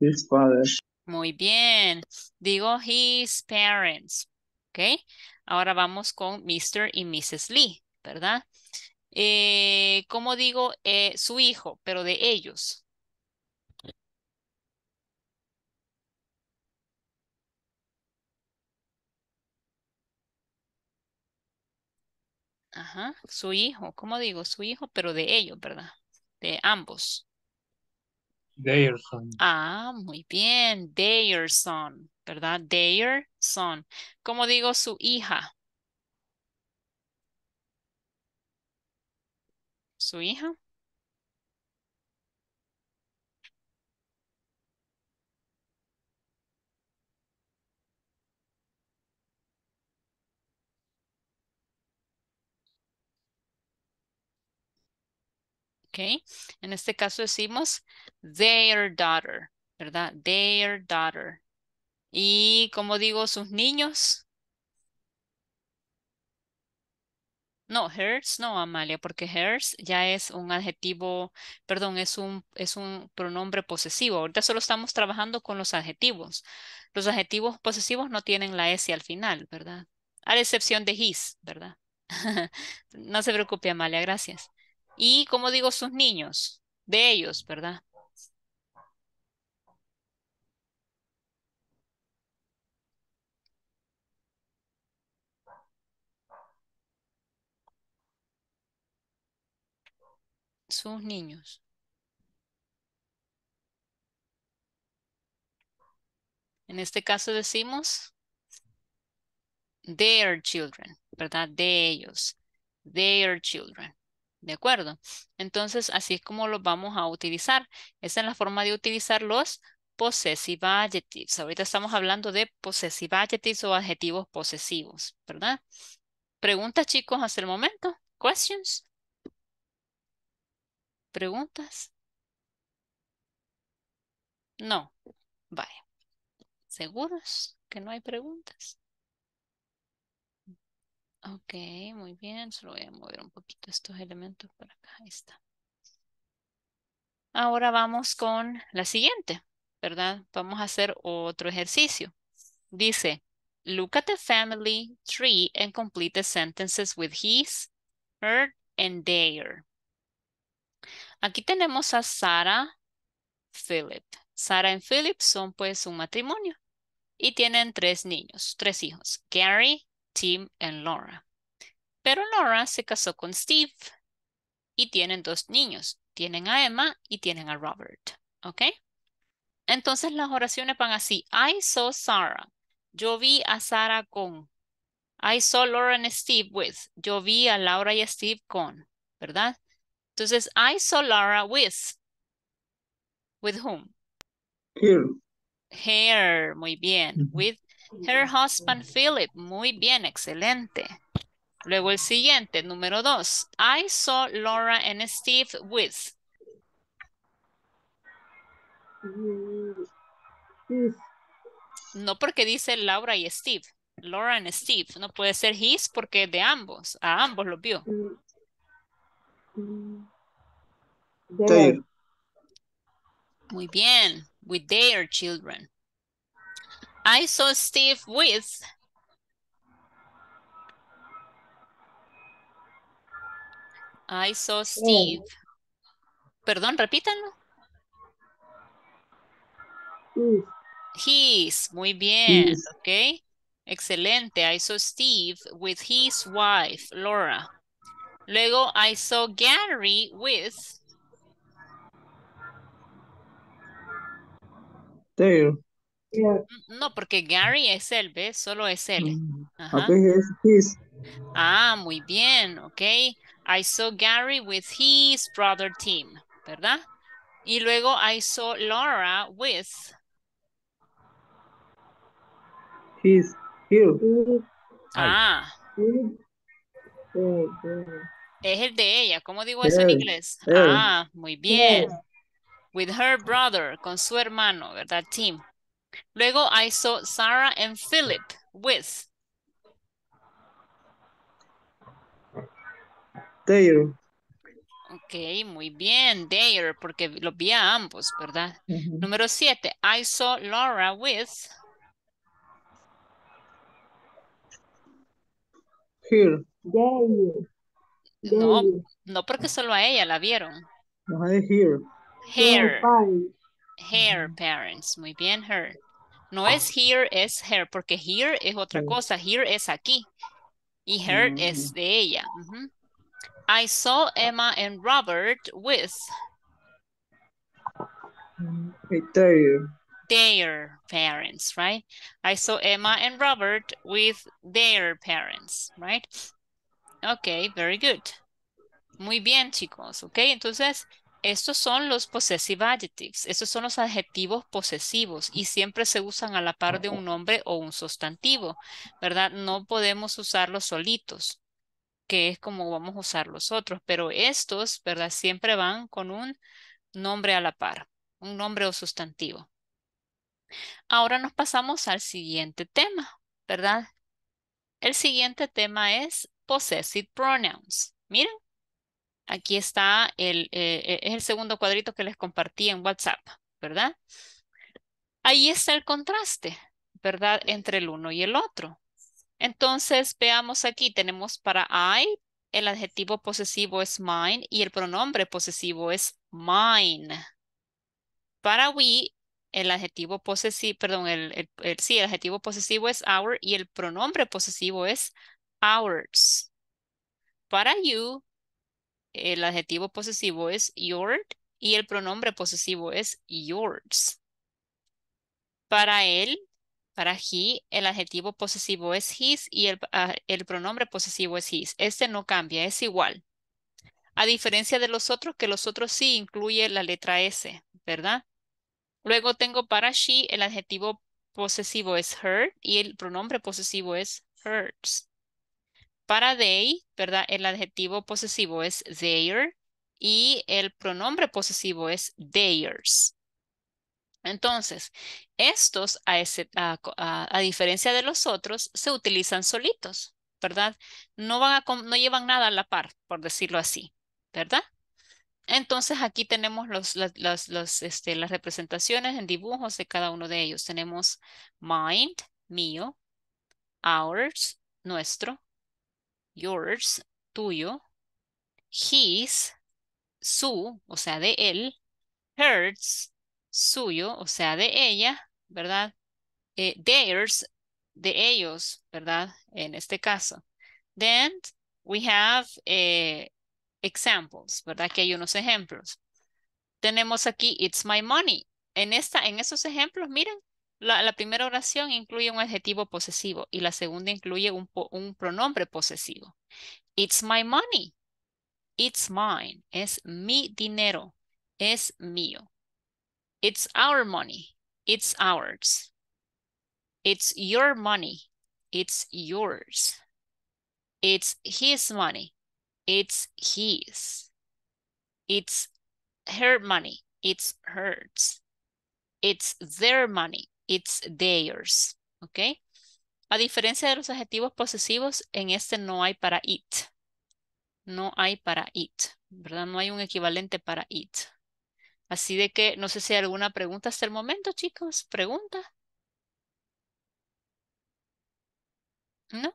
His father. Muy bien. Digo his parents. ¿Ok? Ahora vamos con Mr. y Mrs. Lee, ¿verdad? Eh, ¿Cómo digo eh, su hijo, pero de ellos? Ajá, su hijo, ¿cómo digo? Su hijo, pero de ellos, ¿verdad? De ambos son. Ah, muy bien. Their son, ¿verdad? Their son. ¿Cómo digo su hija? ¿Su hija? En este caso decimos their daughter, ¿verdad? Their daughter. Y como digo, sus niños. No, hers no, Amalia, porque hers ya es un adjetivo, perdón, es un, es un pronombre posesivo. Ahorita solo estamos trabajando con los adjetivos. Los adjetivos posesivos no tienen la S al final, ¿verdad? A excepción de his, ¿verdad? (laughs) no se preocupe, Amalia, gracias. Y, como digo, sus niños, de ellos, ¿verdad? sus niños. En este caso decimos their children, ¿verdad? De ellos, their children. ¿De acuerdo? Entonces, así es como los vamos a utilizar. Esa es la forma de utilizar los possessive adjectives. Ahorita estamos hablando de possessive adjectives o adjetivos posesivos, ¿verdad? ¿Preguntas, chicos, hasta el momento? ¿Questions? ¿Preguntas? No. Vaya. ¿Seguros que no hay preguntas? Ok, muy bien. Solo voy a mover un poquito estos elementos para acá. Ahí está. Ahora vamos con la siguiente, ¿verdad? Vamos a hacer otro ejercicio. Dice, look at the family tree and complete the sentences with his, her, and their. Aquí tenemos a Sara, Philip. Sara y Philip son pues un matrimonio y tienen tres niños, tres hijos. Gary, Tim and Laura. Pero Laura se casó con Steve y tienen dos niños. Tienen a Emma y tienen a Robert. ¿Ok? Entonces las oraciones van así. I saw Sarah. Yo vi a Sarah con. I saw Laura and Steve with. Yo vi a Laura y a Steve con. ¿Verdad? Entonces, I saw Laura with. With whom? Here. Here. Muy bien. With Her husband Philip. Muy bien, excelente. Luego el siguiente, número dos. I saw Laura and Steve with. No porque dice Laura y Steve. Laura and Steve. No puede ser his porque de ambos. A ambos los vio. Muy bien. With their children. I saw Steve with. I saw oh. Steve. Perdón, repítanlo. He's muy bien, ok. Excelente, I saw Steve with his wife, Laura. Luego, I saw Gary with... No, porque Gary es él, ¿ves? Solo es él. Mm, Ajá. ah, muy bien, ok. I saw Gary with his brother Tim. ¿verdad? Y luego I saw Laura with... His, here. Ah. Es el de ella, ¿cómo digo eso en inglés? Ah, muy bien. With her brother, con su hermano, ¿verdad? Tim. Luego I saw Sarah and Philip with. There. Ok, muy bien, there, porque los vi a ambos, ¿verdad? Número siete, I saw Laura with... Here. No, no porque solo a ella la vieron. here. Here. Here. Her parents. Muy bien, her. No ah. es here, es her, porque here es otra cosa. Here es aquí. Y her es de ella. I saw Emma and Robert with. Their. Their parents, right? I saw Emma and Robert with their parents, right? Ok, very good. Muy bien, chicos. Ok, entonces estos son los possessive adjectives, estos son los adjetivos posesivos y siempre se usan a la par de un nombre o un sustantivo, ¿verdad? No podemos usarlos solitos, que es como vamos a usar los otros, pero estos, ¿verdad? Siempre van con un nombre a la par, un nombre o sustantivo. Ahora nos pasamos al siguiente tema, ¿verdad? El siguiente tema es possessive pronouns. Miren, Aquí está el, eh, e-, el segundo cuadrito que les compartí en WhatsApp, ¿verdad? Ahí está el contraste, ¿verdad? Entre el uno y el otro. Entonces, veamos aquí, tenemos para I, el adjetivo posesivo es mine y el pronombre posesivo es mine. Para we, el adjetivo posesivo, perdón, el, sí, el adjetivo posesivo es our y el pronombre posesivo es ours. Para you, el adjetivo posesivo es your y el pronombre posesivo es yours. Para él, para he, el adjetivo posesivo es his y ah, el, pronombre posesivo es his. Este no cambia, es igual. A diferencia de los otros, que los otros sí incluye la letra S, ¿verdad? Luego tengo para she, el adjetivo posesivo es her y el pronombre posesivo es hers. Para they, ¿verdad? El adjetivo posesivo es their y el pronombre posesivo es theirs. Entonces, estos, a, a, diferencia de los otros, se utilizan solitos, ¿verdad? No, van a, no llevan nada a la par, por decirlo así, ¿verdad? Entonces, aquí tenemos los, las, este, las representaciones en dibujos de cada uno de ellos. Tenemos mind, mío, ours, nuestro, yours, tuyo, his, su, o sea, de él, hers, suyo, o sea, de ella, ¿verdad? Eh, theirs, de ellos, ¿verdad? En este caso. Then we have eh, examples, ¿verdad? Que hay unos ejemplos. Tenemos aquí, it's my money. En, esta, en esos ejemplos, miren, la, primera oración incluye un adjetivo posesivo y la segunda incluye un, un pronombre posesivo. It's my money. It's mine. Es mi dinero. Es mío. It's our money. It's ours. It's your money. It's yours. It's his money. It's his. It's her money. It's hers. It's their money it's theirs, ¿ok? A diferencia de los adjetivos posesivos, en este no hay para it. No hay para it, ¿verdad? No hay un equivalente para it. Así de que no sé si hay alguna pregunta hasta el momento, chicos. ¿Pregunta? ¿No?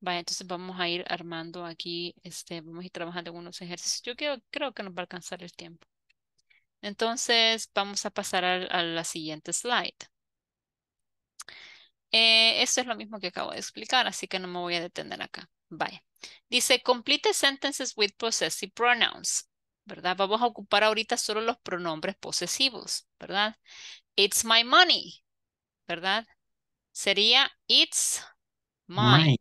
Vaya, entonces vamos a ir armando aquí, este, vamos a ir trabajando algunos ejercicios. Yo creo, creo que nos va a alcanzar el tiempo. Entonces, vamos a pasar a, la siguiente slide. Eh, esto es lo mismo que acabo de explicar, así que no me voy a detener acá. Vaya. Dice, complete sentences with possessive pronouns, ¿verdad? Vamos a ocupar ahorita solo los pronombres posesivos, ¿verdad? It's my money, ¿verdad? Sería it's mine.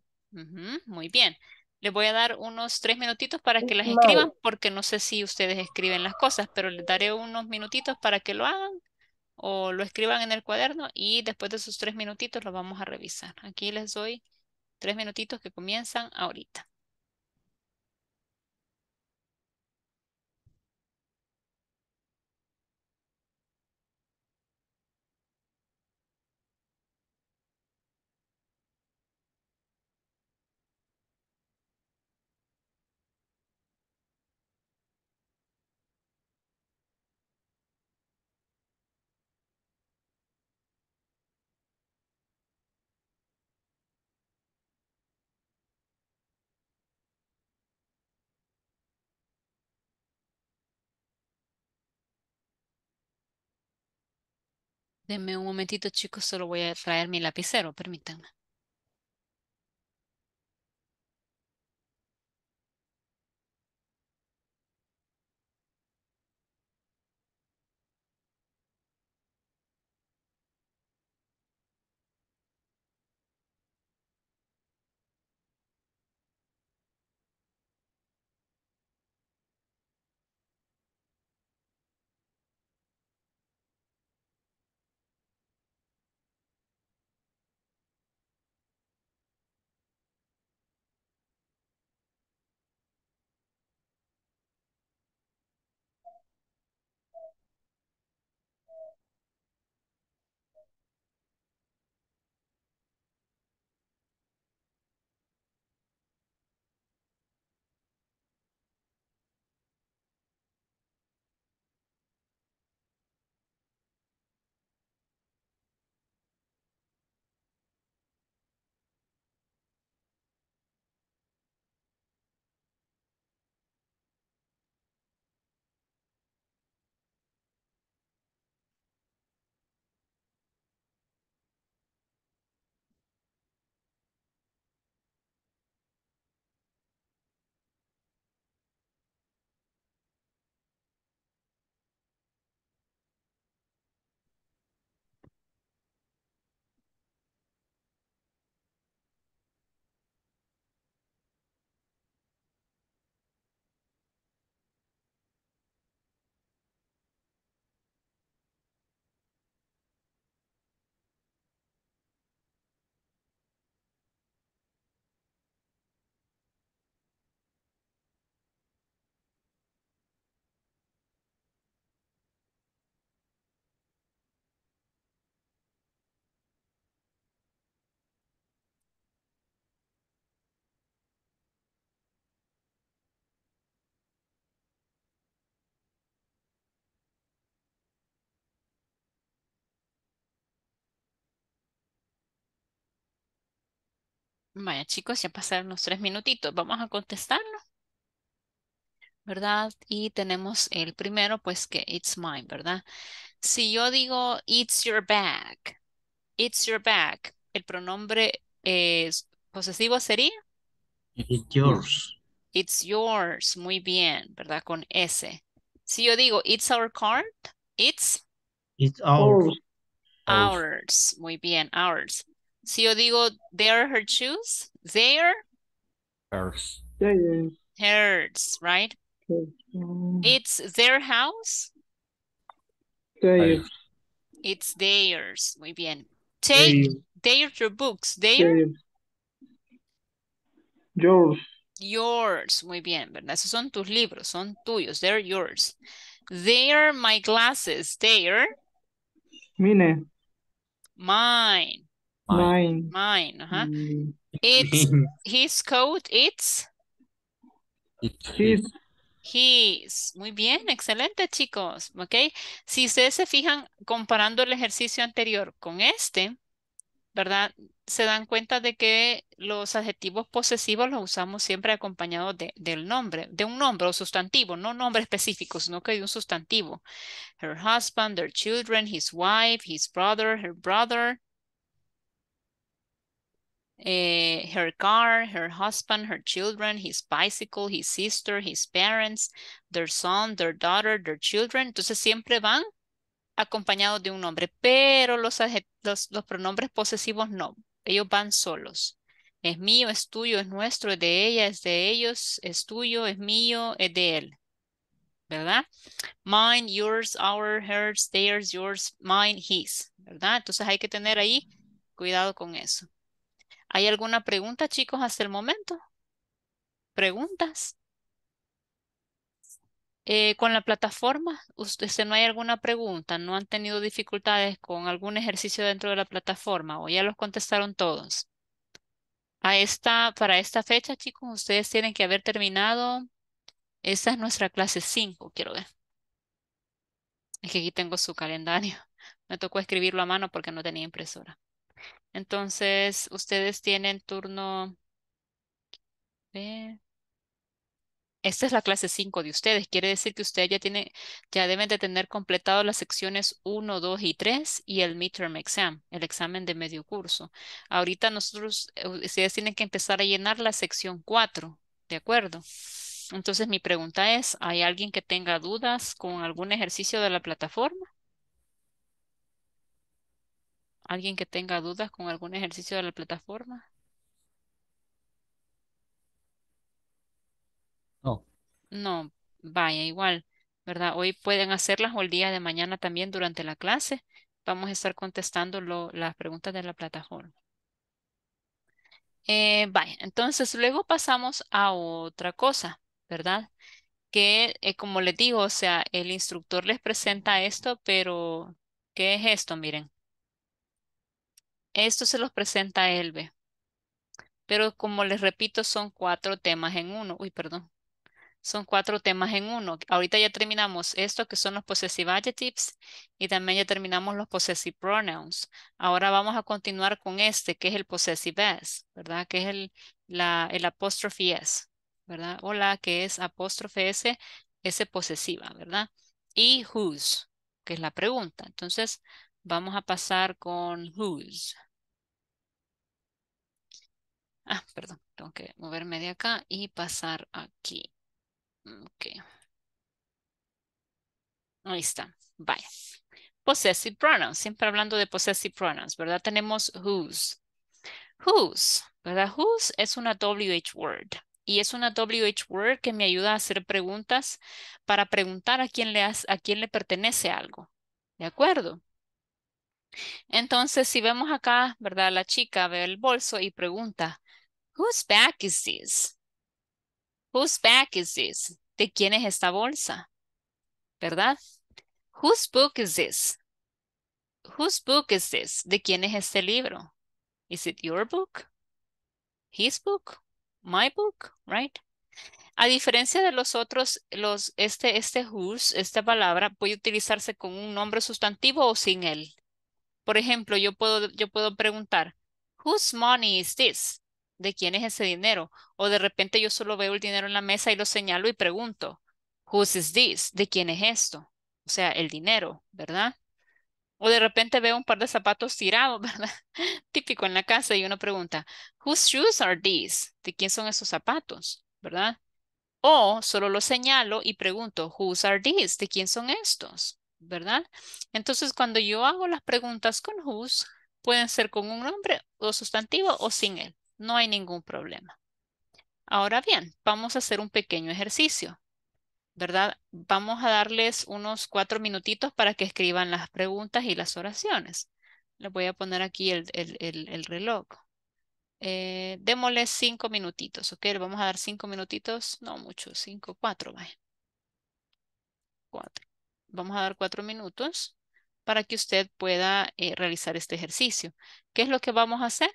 muy bien. Les voy a dar unos tres minutitos para que las escriban, porque no sé si ustedes escriben las cosas, pero les daré unos minutitos para que lo hagan o lo escriban en el cuaderno y después de esos tres minutitos lo vamos a revisar. Aquí les doy tres minutitos que comienzan ahorita. Deme un momentito, chicos, solo voy a traer mi lapicero, permítanme. Vaya, chicos, ya pasaron los tres minutitos. Vamos a contestarlo. ¿Verdad? Y tenemos el primero, pues que it's mine, ¿verdad? Si yo digo it's your bag, it's your bag, el pronombre posesivo sería? It's yours. It's yours, muy bien, ¿verdad? Con S. Si yo digo it's our card, it's? It's ours. Ours, muy bien, ours. Si yo digo, they're her shoes, they're hers. Hers, right? It's their house. Theirs. It's theirs. Muy bien. Take their, books. books. Their. Yours. Yours. Muy bien, ¿verdad? Esos son tus libros, son tuyos. They're yours. They're my glasses. They're. Mine. Mine. Mine. Mine, mm. It's (laughs) his coat, it's his. He's. Muy bien, excelente chicos, ¿ok? Si ustedes se fijan comparando el ejercicio anterior con este, ¿verdad? Se dan cuenta de que los adjetivos posesivos los usamos siempre acompañados de, del nombre, de un nombre o sustantivo, no nombre específico, sino que de un sustantivo. Her husband, their children, his wife, his brother, her brother, eh, her car, her husband, her children, his bicycle, his sister, his parents, their son, their daughter, their children. Entonces siempre van acompañados de un nombre, pero los, los, pronombres posesivos no, ellos van solos. Es mío, es tuyo, es nuestro, es de ella, es de ellos, es tuyo, es mío, es de él. ¿verdad? Mine, yours, our, hers, theirs, yours, mine, his, ¿verdad? Entonces hay que tener ahí cuidado con eso. ¿Hay alguna pregunta, chicos, hasta el momento? ¿Preguntas? Eh, con la plataforma, ¿Ustedes este, no hay alguna pregunta, no han tenido dificultades con algún ejercicio dentro de la plataforma o ya los contestaron todos. A esta, para esta fecha, chicos, ustedes tienen que haber terminado. Esta es nuestra clase 5, quiero ver. Es que aquí tengo su calendario. (laughs) Me tocó escribirlo a mano porque no tenía impresora. Entonces, ustedes tienen turno... esta es la clase 5 de ustedes. Quiere decir que ustedes ya, tienen, ya deben de tener completado las secciones 1, 2 y 3 y el midterm exam, el examen de medio curso. Ahorita nosotros, eh, ustedes tienen que empezar a llenar la sección 4, ¿de acuerdo? Entonces mi pregunta es, ¿hay alguien que tenga dudas con algún ejercicio de la plataforma? ¿Alguien que tenga dudas con algún ejercicio de la plataforma? No. No, vaya, igual, ¿verdad? Hoy pueden hacerlas o el día de mañana también durante la clase. Vamos a estar contestando las preguntas de la plataforma. Eh, vaya, entonces luego pasamos a otra cosa, ¿verdad? Que eh, como les digo, o sea, el instructor les presenta esto, pero ¿qué es esto? Miren, esto se los presenta a Elbe. Pero como les repito, son cuatro temas en uno. Uy, perdón. Son cuatro temas en uno. Ahorita ya terminamos esto que son los possessive adjectives y también ya terminamos los possessive pronouns. Ahora vamos a continuar con este que es el possessive s, ¿verdad? Que es el, la, el apóstrofe s, ¿verdad? Hola, que es apóstrofe s, s posesiva, ¿verdad? Y whose, que es la pregunta. Entonces, Vamos a pasar con whose. Ah, perdón, tengo que moverme de acá y pasar aquí. Ok. Ahí está, Bye. Possessive pronouns, siempre hablando de possessive pronouns, ¿verdad? Tenemos whose. Whose, ¿verdad? Whose es una WH word. Y es una WH word que me ayuda a hacer preguntas para preguntar a quién le, a quién le pertenece algo. ¿De acuerdo? Entonces, si vemos acá, ¿verdad? La chica ve el bolso y pregunta, Whose bag is this? Whose bag is this? ¿De quién es esta bolsa? ¿Verdad? Whose book is this? Whose book is this? ¿De quién es este libro? Is it your book? His book? My book? Right? A diferencia de los otros, los, este, este whose, esta palabra, puede utilizarse con un nombre sustantivo o sin él. Por ejemplo, yo puedo, yo puedo preguntar, whose money is this? ¿De quién es ese dinero? O de repente yo solo veo el dinero en la mesa y lo señalo y pregunto, whose is this? ¿De quién es esto? O sea, el dinero, ¿verdad? O de repente veo un par de zapatos tirados, (laughs) ¿verdad? Típico en la casa y uno pregunta, whose shoes are these? ¿De quién son esos zapatos? ¿Verdad? O solo lo señalo y pregunto, whose are these? ¿De quién son estos? ¿verdad? Entonces, cuando yo hago las preguntas con who's, pueden ser con un nombre o sustantivo o sin él. No hay ningún problema. Ahora bien, vamos a hacer un pequeño ejercicio, ¿verdad? Vamos a darles unos cuatro minutitos para que escriban las preguntas y las oraciones. Les voy a poner aquí el, reloj. Eh, démosle cinco minutitos, ¿ok? Le vamos a dar cinco minutitos, no mucho, cinco, cuatro, vaya. Cuatro vamos a dar cuatro minutos para que usted pueda eh, realizar este ejercicio. ¿Qué es lo que vamos a hacer?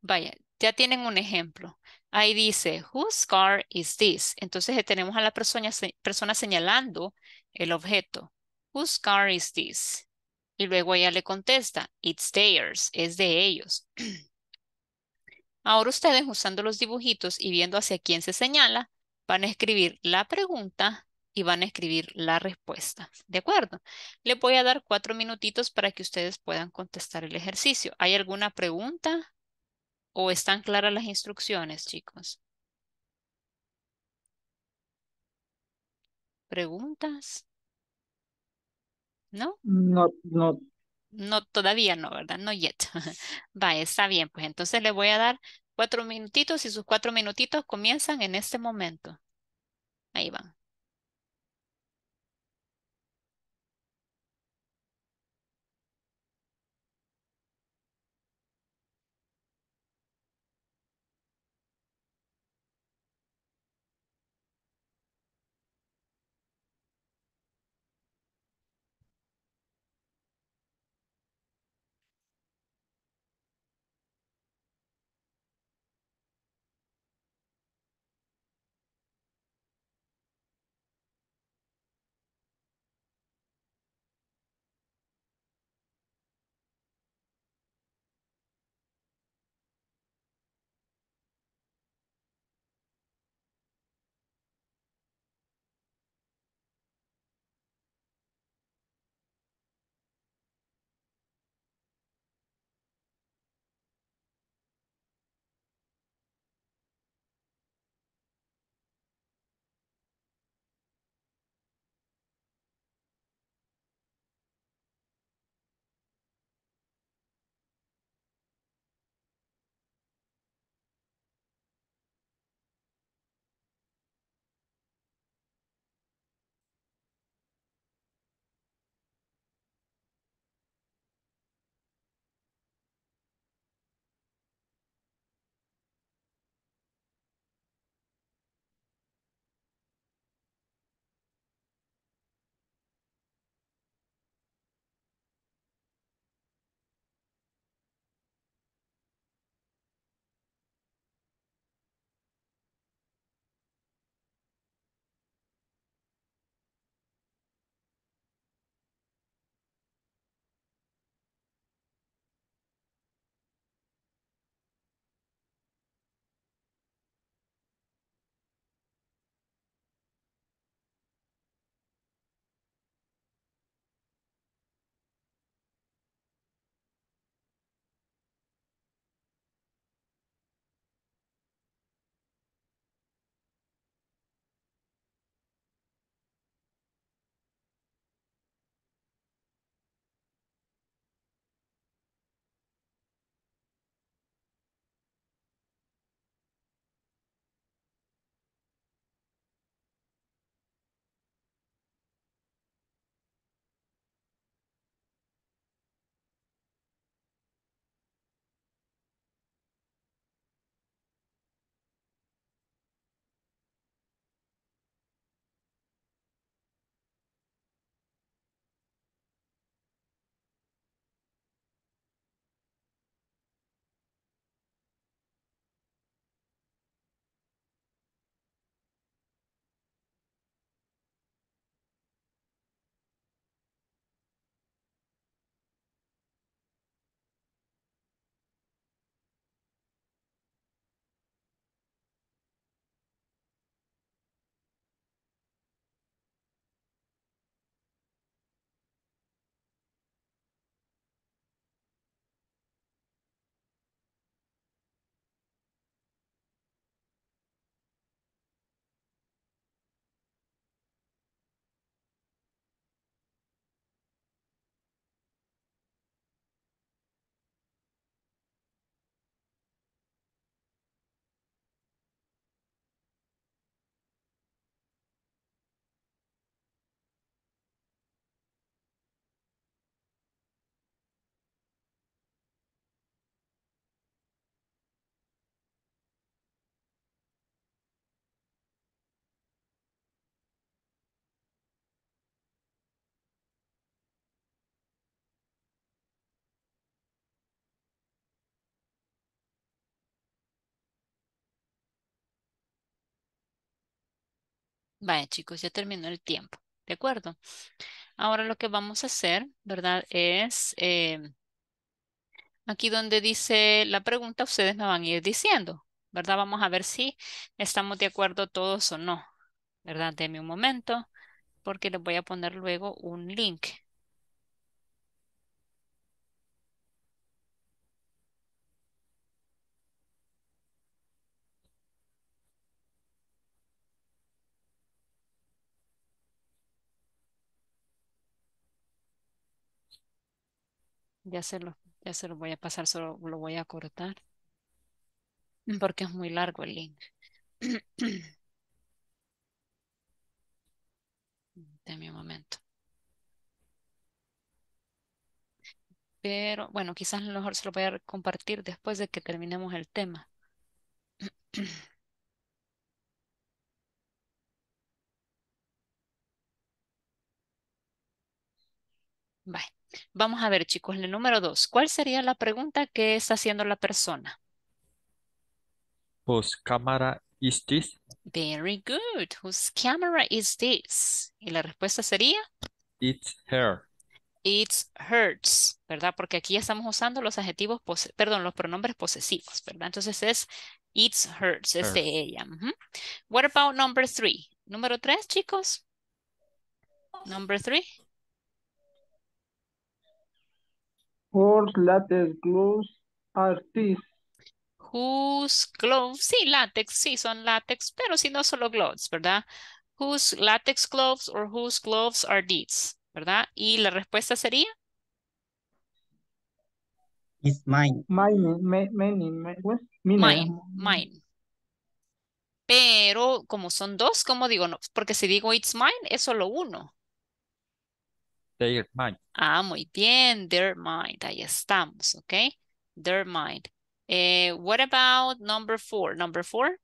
Vaya, ya tienen un ejemplo. Ahí dice, whose car is this? Entonces eh, tenemos a la persona, persona señalando el objeto. Whose car is this? Y luego ella le contesta, it's theirs, es de ellos. (clears throat) Ahora ustedes usando los dibujitos y viendo hacia quién se señala, van a escribir la pregunta y van a escribir la respuesta. ¿De acuerdo? Le voy a dar cuatro minutitos para que ustedes puedan contestar el ejercicio. ¿Hay alguna pregunta? ¿O están claras las instrucciones, chicos? ¿Preguntas? ¿No? No, no. No, todavía no, ¿verdad? No yet. (laughs) Va, está bien. Pues entonces le voy a dar cuatro minutitos y sus cuatro minutitos comienzan en este momento. Ahí van. Vaya chicos, ya terminó el tiempo, ¿de acuerdo? Ahora lo que vamos a hacer, ¿verdad? Es, eh, aquí donde dice la pregunta, ustedes me van a ir diciendo, ¿verdad? Vamos a ver si estamos de acuerdo todos o no, ¿verdad? Deme un momento, porque les voy a poner luego un link ya se lo, ya se lo voy a pasar, solo lo voy a cortar porque es muy largo el link. (clears throat) Dame un momento. Pero bueno, quizás lo mejor se lo voy a compartir después de que terminemos el tema. (clears throat) Bye. Vamos a ver, chicos, el número dos. ¿Cuál sería la pregunta que está haciendo la persona? Whose camera is this? Very good. Whose camera is this? Y la respuesta sería? It's her. It's hers, ¿verdad? Porque aquí estamos usando los adjetivos, perdón, los pronombres posesivos, ¿verdad? Entonces es it's hers, es de ella. What about number three? Número tres, chicos. Number three. Whose latex gloves are these? Whose gloves, sí, látex, sí, son látex, pero si no solo gloves, ¿verdad? Whose latex gloves or whose gloves are these, ¿verdad? Y la respuesta sería? It's mine. Mine, mine, mine. mine. Pero como son dos, ¿cómo digo? No, porque si digo it's mine, es solo uno. Ah, muy bien. Their mind. Ahí estamos, ¿ok? Their mind. Eh, what about number four? Number four.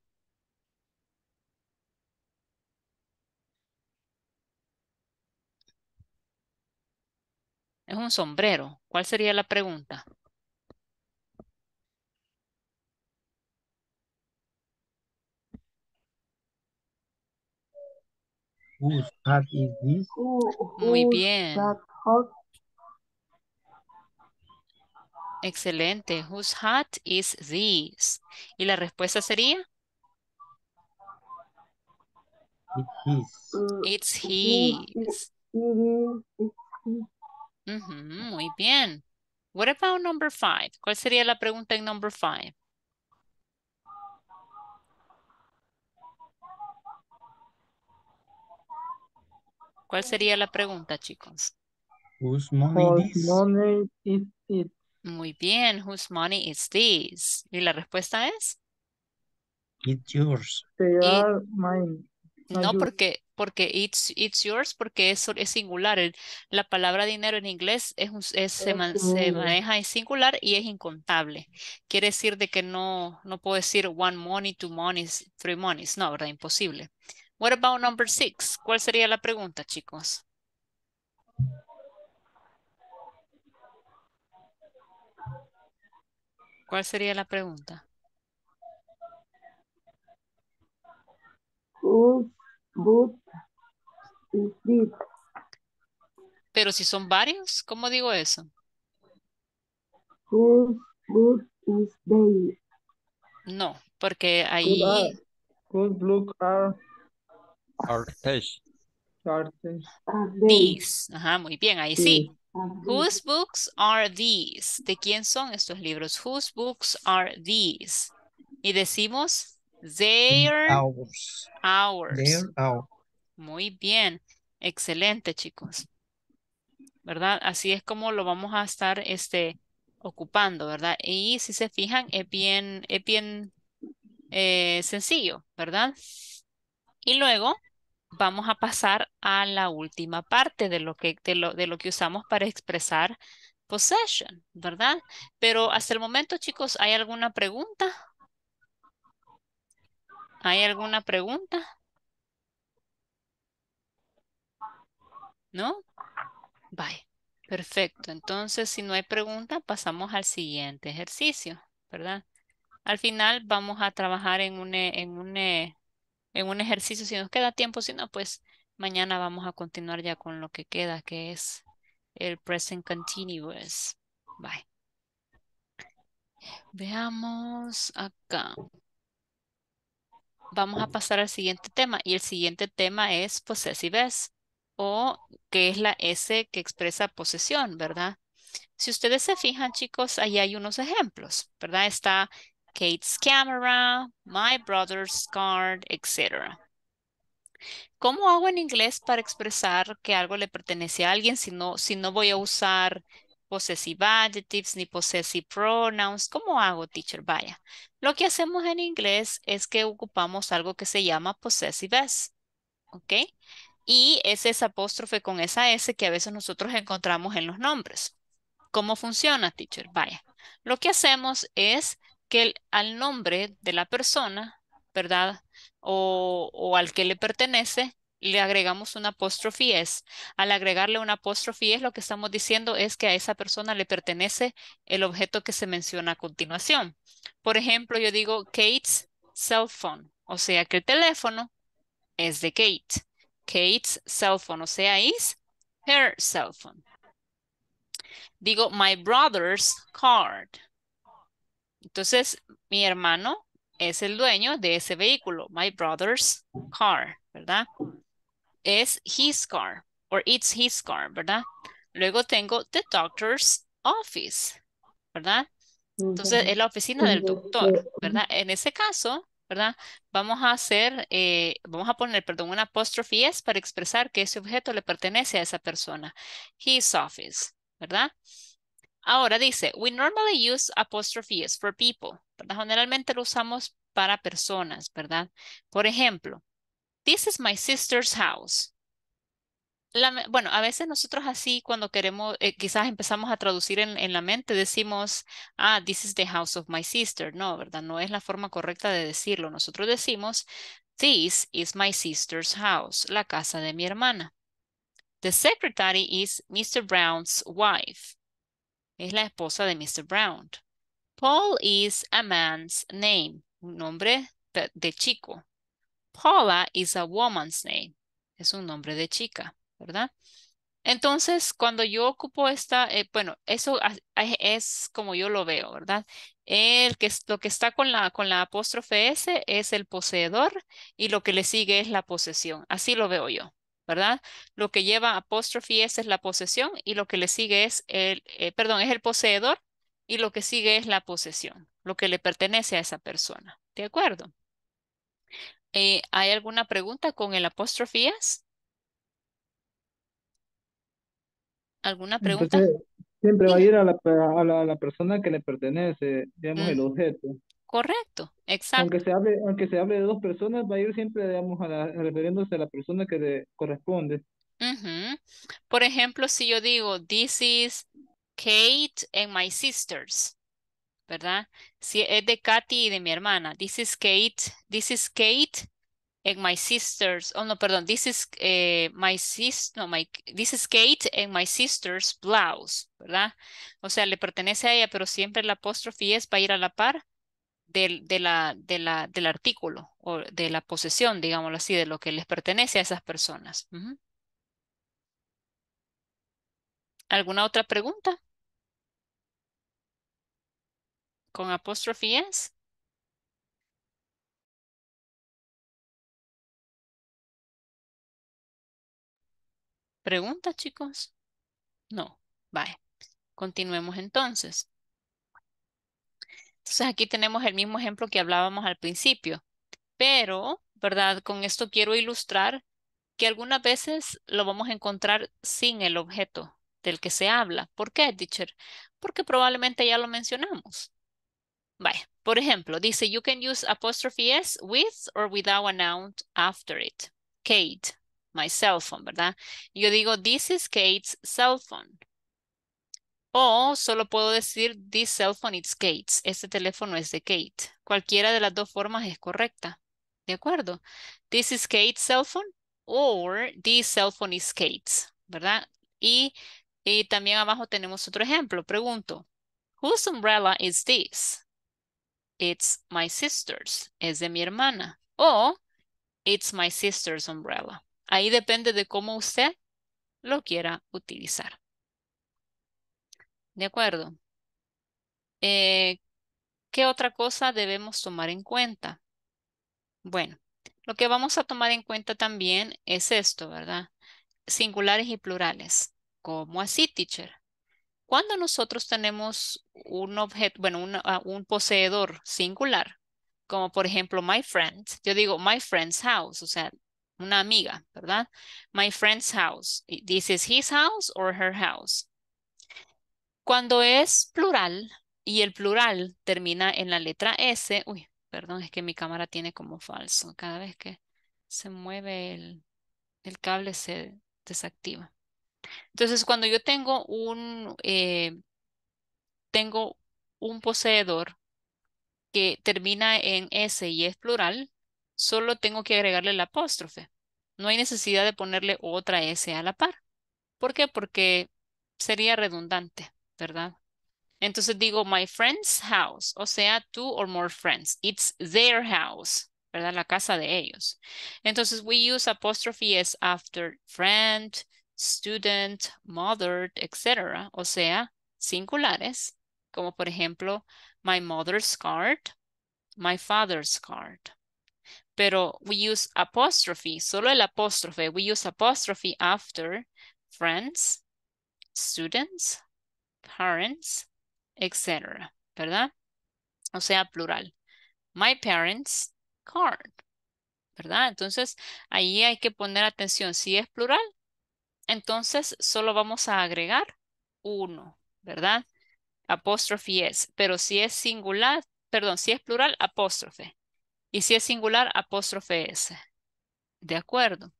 Es un sombrero. ¿Cuál sería la pregunta? Whose hat is this? Muy bien. Excelente. Whose hat is this? ¿Y la respuesta sería? Mm, It's his. It's his. muy bien. What about number five? ¿Cuál sería la pregunta en number five? ¿Cuál sería la pregunta, chicos? Whose money, is it? Muy bien, whose money is this? ¿Y la respuesta es? It's yours. mine. No, porque, porque it's, it's yours, porque eso es singular. la palabra dinero en inglés es, se, maneja en singular y es incontable. Quiere decir de que no, no puedo decir one money, two monies, three monies. No, ¿verdad? Imposible. What about number six? ¿Cuál sería la pregunta, chicos? ¿Cuál sería la pregunta? Pero si son varios, ¿cómo digo eso? No, porque ahí... These. Ajá, muy bien, ahí sí. Whose books are these? ¿De quién son estos libros? Whose books are these? Y decimos their ours, ours, Muy bien. Excelente, chicos. ¿Verdad? Así es como lo vamos a estar este, ocupando, ¿verdad? Y si se fijan, es bien, es bien eh, sencillo, ¿verdad? Y luego vamos a pasar a la última parte de lo que, de lo, que usamos para expresar possession, ¿verdad? Pero hasta el momento, chicos, ¿hay alguna pregunta? ¿Hay alguna pregunta? ¿No? Bye. Perfecto. Entonces, si no hay pregunta, pasamos al siguiente ejercicio, ¿verdad? Al final vamos a trabajar en un, en un eh, en un ejercicio, si nos queda tiempo, si no, pues mañana vamos a continuar ya con lo que queda, que es el present continuous. Bye. Veamos acá. Vamos a pasar al siguiente tema y el siguiente tema es possessives o que es la S que expresa posesión, ¿verdad? Si ustedes se fijan, chicos, ahí hay unos ejemplos, ¿verdad? Está Kate's camera, my brother's card, etc. ¿Cómo hago en inglés para expresar que algo le pertenece a alguien si no, si no voy a usar possessive adjectives ni possessive pronouns? ¿Cómo hago, teacher? Vaya. Lo que hacemos en inglés es que ocupamos algo que se llama possessive s. ¿Ok? Y es esa apóstrofe con esa s que a veces nosotros encontramos en los nombres. ¿Cómo funciona, teacher? Vaya. Lo que hacemos es que al nombre de la persona, ¿verdad? O, al que le pertenece, le agregamos una apóstrofe S. Al agregarle una apóstrofe es, lo que estamos diciendo es que a esa persona le pertenece el objeto que se menciona a continuación. Por ejemplo, yo digo Kate's cell phone, o sea que el teléfono es de Kate. Kate's cell phone, o sea, is her cell phone. Digo, my brother's card. Entonces, mi hermano es el dueño de ese vehículo, my brother's car, ¿verdad? Es his car, or it's his car, ¿verdad? Luego tengo the doctor's office, ¿verdad? Entonces, es la oficina del doctor, ¿verdad? En ese caso, ¿verdad? Vamos a hacer, eh, vamos a poner, perdón, una apostrofía para expresar que ese objeto le pertenece a esa persona. His office, ¿verdad? Ahora dice, we normally use apostrophes for people. ¿verdad? Generalmente lo usamos para personas, ¿verdad? Por ejemplo, this is my sister's house. bueno, a veces nosotros así cuando queremos, eh, quizás empezamos a traducir en, la mente, decimos, ah, this is the house of my sister. No, ¿verdad? No es la forma correcta de decirlo. Nosotros decimos, this is my sister's house, la casa de mi hermana. The secretary is Mr. Brown's wife es la esposa de Mr. Brown. Paul is a man's name, un nombre de chico. Paula is a woman's name, es un nombre de chica, ¿verdad? Entonces, cuando yo ocupo esta, eh, bueno, eso es como yo lo veo, ¿verdad? El que, lo que está con la, con la apóstrofe S es el poseedor y lo que le sigue es la posesión. Así lo veo yo. ¿verdad? Lo que lleva apostrofías es la posesión y lo que le sigue es el, eh, perdón, es el poseedor y lo que sigue es la posesión, lo que le pertenece a esa persona. ¿De acuerdo? Eh, ¿Hay alguna pregunta con el apostrofías? ¿Alguna pues, pregunta? Eh, siempre va a ir a la, persona que le pertenece, digamos, el objeto. Correcto, exacto. Aunque se hable, aunque se hable de dos personas, va a ir siempre, digamos, a la, refiriéndose a la persona que le corresponde. Por ejemplo, si yo digo, this is Kate and my sisters, ¿verdad? Si es de Katy y de mi hermana, this is Kate, this is Kate and my sisters, oh no, perdón, this is eh, my sis, no, this is Kate and my sister's blouse, ¿verdad? O sea, le pertenece a ella, pero siempre la apóstrofe es para ir a la par del, de la, del artículo o de la posesión, digámoslo así, de lo que les pertenece a esas personas. ¿Alguna otra pregunta? Con apóstrofes? pregunta chicos? No. Vale. Continuemos entonces. Entonces aquí tenemos el mismo ejemplo que hablábamos al principio, pero, ¿verdad? Con esto quiero ilustrar que algunas veces lo vamos a encontrar sin el objeto del que se habla. ¿Por qué, teacher? Porque probablemente ya lo mencionamos. Vale, por ejemplo, dice, you can use apostrophe s with or without a noun after it. Kate, my cell phone, ¿verdad? Yo digo, this is Kate's cell phone. O solo puedo decir, this cell phone is Kate's. Este teléfono es de Kate. Cualquiera de las dos formas es correcta. ¿De acuerdo? This is Kate's cell phone or this cell phone is Kate's. ¿Verdad? y también abajo tenemos otro ejemplo. Pregunto, whose umbrella is this? It's my sister's. Es de mi hermana. O it's my sister's umbrella. Ahí depende de cómo usted lo quiera utilizar. ¿De acuerdo? Eh, ¿qué otra cosa debemos tomar en cuenta? Bueno, lo que vamos a tomar en cuenta también es esto, ¿verdad? Singulares y plurales. ¿Cómo así, teacher? Cuando nosotros tenemos un objeto, bueno, un, ah, un poseedor singular, como por ejemplo my friend, yo digo my friend's house, o sea, una amiga, ¿verdad? My friend's house. This is his house or her house. Cuando es plural y el plural termina en la letra S, uy, perdón, es que mi cámara tiene como falso. Cada vez que se mueve el, cable se desactiva. Entonces, cuando yo tengo un, eh, tengo un poseedor que termina en S y es plural, solo tengo que agregarle el apóstrofe. No hay necesidad de ponerle otra S a la par. ¿Por qué? Porque sería redundante. ¿verdad? Entonces digo my friend's house, o sea, two or more friends. It's their house, ¿verdad? La casa de ellos. Entonces we use apostrophe as after friend, student, mother, etc. O sea, singulares, como por ejemplo, my mother's card, my father's card. Pero we use apostrophe, solo el apóstrofe. We use apostrophe after friends, students, parents, etc. ¿Verdad? O sea, plural. My parents' card. ¿Verdad? Entonces, ahí hay que poner atención. Si es plural, entonces solo vamos a agregar uno, ¿verdad? Apóstrofe S. Pero si es singular, perdón, si es plural, apóstrofe. Y si es singular, apóstrofe es. ¿De acuerdo?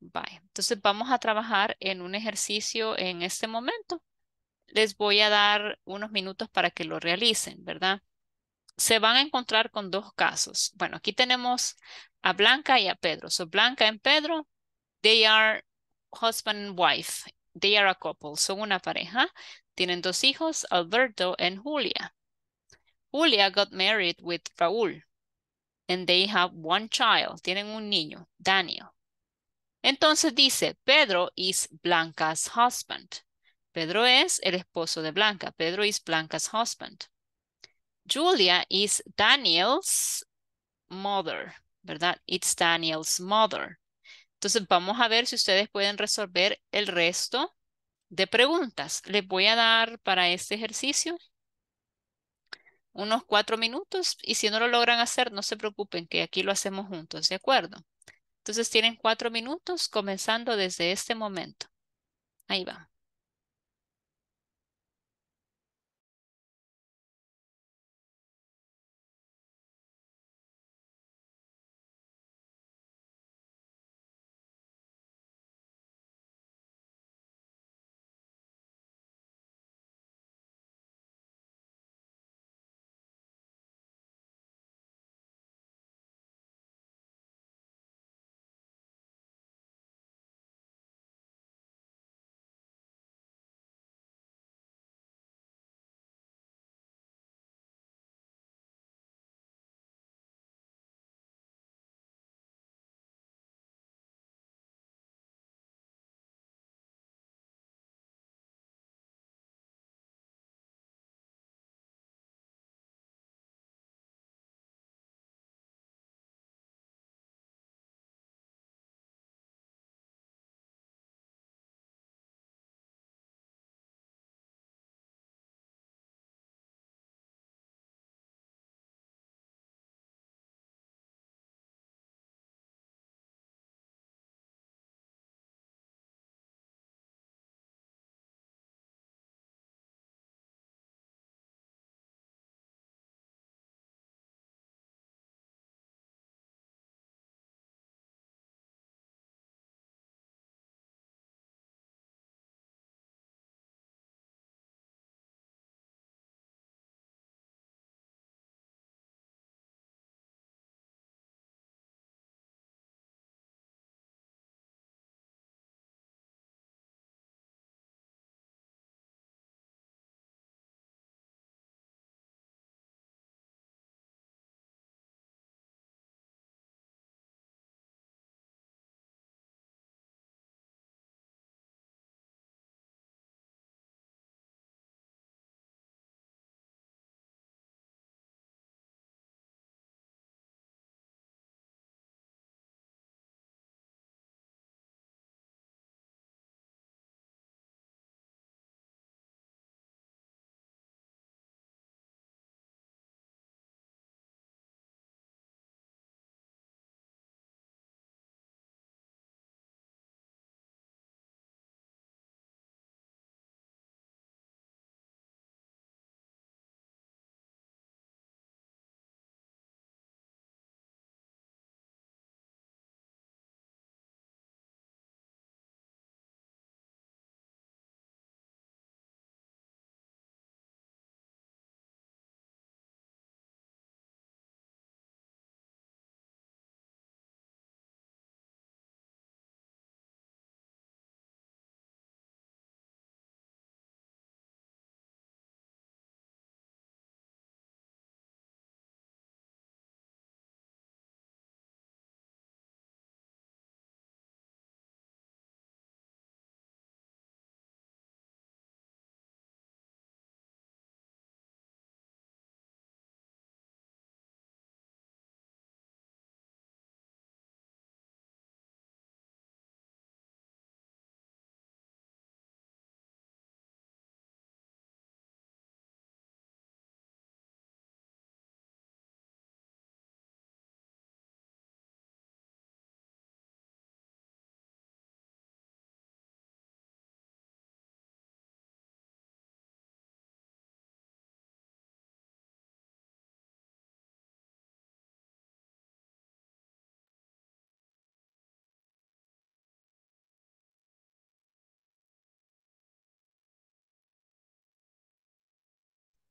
Bye. Entonces vamos a trabajar en un ejercicio en este momento les voy a dar unos minutos para que lo realicen, ¿verdad? Se van a encontrar con dos casos. Bueno, aquí tenemos a Blanca y a Pedro. So Blanca y Pedro, they are husband and wife. They are a couple. Son una pareja. Tienen dos hijos, Alberto and Julia. Julia got married with Raúl. And they have one child. Tienen un niño, Daniel. Entonces dice, Pedro is Blanca's husband. Pedro es el esposo de Blanca. Pedro is Blanca's husband. Julia is Daniel's mother, ¿verdad? It's Daniel's mother. Entonces vamos a ver si ustedes pueden resolver el resto de preguntas. Les voy a dar para este ejercicio unos cuatro minutos y si no lo logran hacer, no se preocupen que aquí lo hacemos juntos, ¿de acuerdo? Entonces tienen cuatro minutos comenzando desde este momento. Ahí va.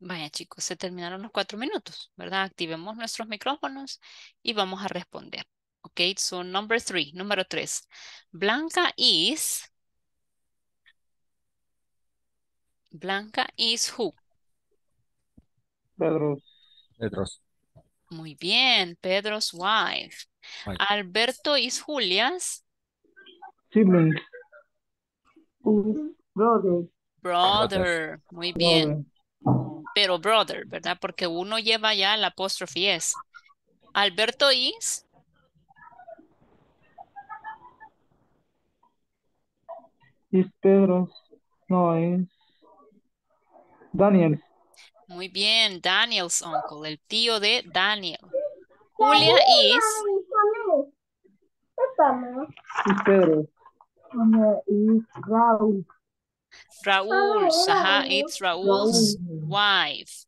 Vaya chicos, se terminaron los cuatro minutos, ¿verdad? Activemos nuestros micrófonos y vamos a responder. Ok, so number three, número tres. Blanca is... Blanca is who? Pedro. Pedro. Muy bien, Pedro's wife. Alberto is Julia's. Sibling. Brother. Brother. Muy bien pero brother, ¿verdad? Porque uno lleva ya la apóstrofe S. Alberto is. Is Pedro, no es Daniel. Muy bien, Daniel's uncle, el tío de Daniel. Julia is. Pedro. Raúl. Raúl, ajá, it's Raúl's wife.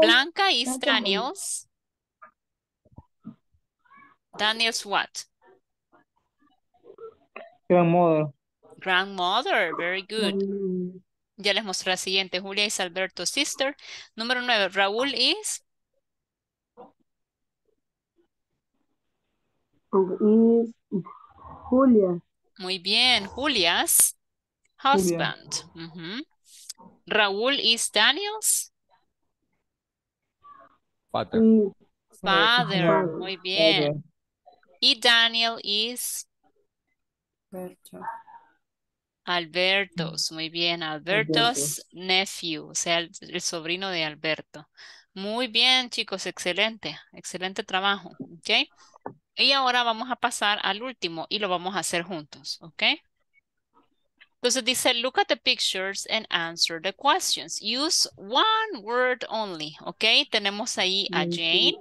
Blanca is Daniel's. Daniel's what? Grandmother. Grandmother, very good. Ya les mostré la siguiente. Julia is Alberto's sister. Número nueve, Raúl is... Is Julia. Muy bien, Julia's. Husband. Raúl is Daniel's. Mm, Father. Father. Muy bien. Y Daniel is. Albertos. Mm. Muy bien. Alberto's nephew. O sea, el, sobrino de Alberto. Muy bien, chicos. Excelente. Excelente trabajo. Y ahora vamos a pasar al último y lo vamos a hacer juntos. ¿Ok? Entonces dice, look at the pictures and answer the questions. Use one word only, ¿ok? Tenemos ahí a Jane,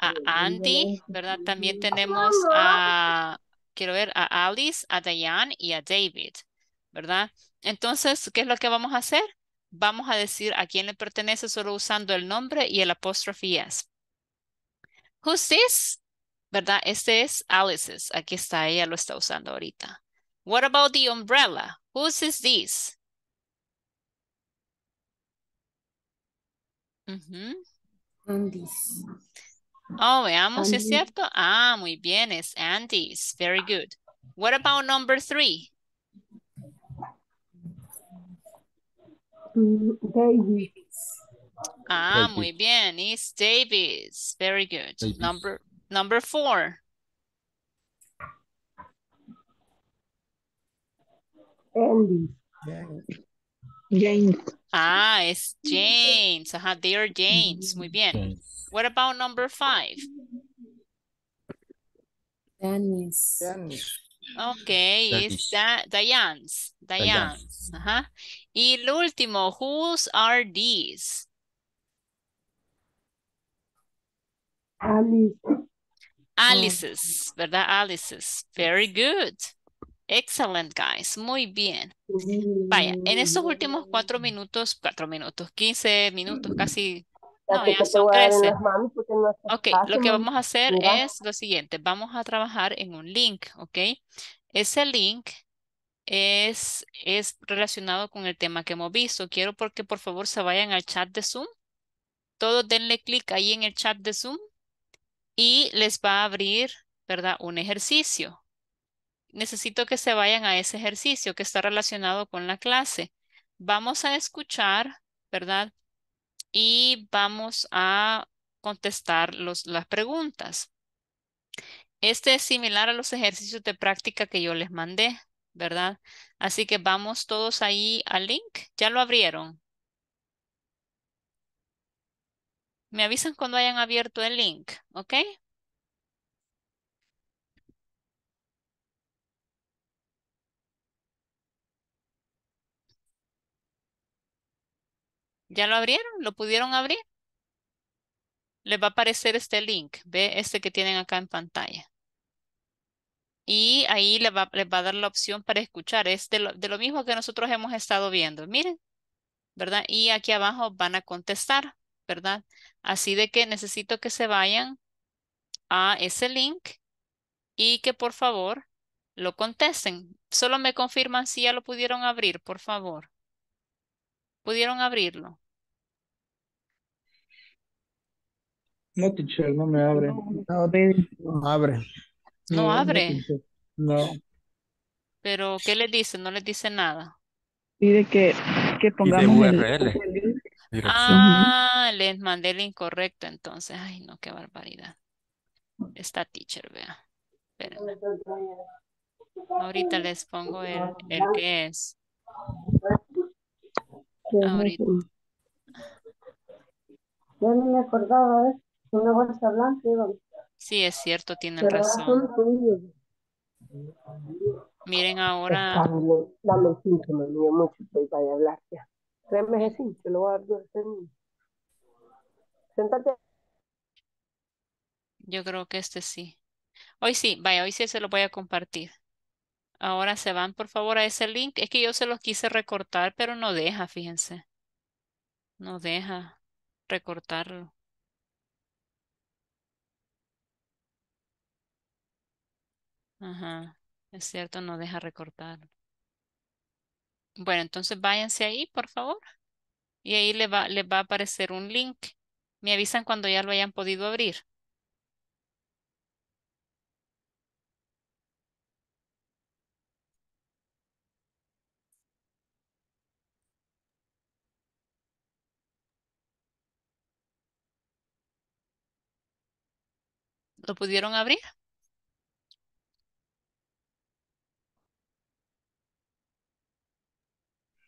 a Andy, ¿verdad? También tenemos a, quiero ver, a Alice, a Diane y a David, ¿verdad? Entonces, ¿qué es lo que vamos a hacer? Vamos a decir a quién le pertenece solo usando el nombre y el apóstrofe es. Who's this? ¿Verdad? Este es Alice's. Aquí está, ella lo está usando ahorita. What about the umbrella? Whose is this? Uh mm-hmm. -huh. Andy's. Oh, veamos, Andy. ¿es cierto? Ah, muy bien, es Andy's. Very good. What about number three? Davis. Ah, Davis. muy bien, it's Davis. Very good. Davis. Number, number four. Andy. James. James. Ah, it's James. Ajá, they are James. Muy bien. James. What about number five? Dennis. Dennis. Okay, Dennis. it's da Diane's. Diane's. Ajá. Y el último, whose are these? Alice. Alice's, ¿verdad? Alice's. Very good. Excelente, guys. Muy bien. Vaya, en mm. estos últimos cuatro minutos, cuatro minutos, quince minutos, casi. Ok, lo que vamos a hacer es lo siguiente. Vamos a trabajar en un link, ¿ok? Ese link es, es relacionado con el tema que hemos visto. Quiero porque por favor se vayan al chat de Zoom. Todos denle clic ahí en el chat de Zoom y les va a abrir, ¿verdad? Un ejercicio necesito que se vayan a ese ejercicio que está relacionado con la clase. Vamos a escuchar, ¿verdad? Y vamos a contestar los, las preguntas. Este es similar a los ejercicios de práctica que yo les mandé, ¿verdad? Así que vamos todos ahí al link. ¿Ya lo abrieron? Me avisan cuando hayan abierto el link, ¿ok? ¿Ya lo abrieron? ¿Lo pudieron abrir? Les va a aparecer este link, ve este que tienen acá en pantalla. Y ahí les va, les va a dar la opción para escuchar. Es de lo, de lo mismo que nosotros hemos estado viendo. Miren, ¿verdad? Y aquí abajo van a contestar, ¿verdad? Así de que necesito que se vayan a ese link y que por favor lo contesten. Solo me confirman si ya lo pudieron abrir, por favor. ¿Pudieron abrirlo? No, teacher, no me abre. No, abre. No, abre. No, Pero, ¿qué le dice? No les dice nada. Pide que, que pongamos URL. Ah, les mandé el incorrecto entonces. Ay, no, qué barbaridad. Está teacher, vea. Ahorita les pongo el, el que es ahorita. Yo no me acordaba de ¿eh? una bolsa blanca. Sí, es cierto, tienen Pero razón. Miren ahora. Dame cinco, me olvido mucho, estoy pues, para hablar ya. sí, cinco, lo voy a dar Sentate. Este yo creo que este sí. Hoy sí, vaya, hoy sí se lo voy a compartir. Ahora se van por favor a ese link. Es que yo se los quise recortar, pero no deja, fíjense. No deja recortarlo. Ajá, es cierto, no deja recortar. Bueno, entonces váyanse ahí, por favor. Y ahí le va, les va a aparecer un link. Me avisan cuando ya lo hayan podido abrir. ¿Lo pudieron abrir?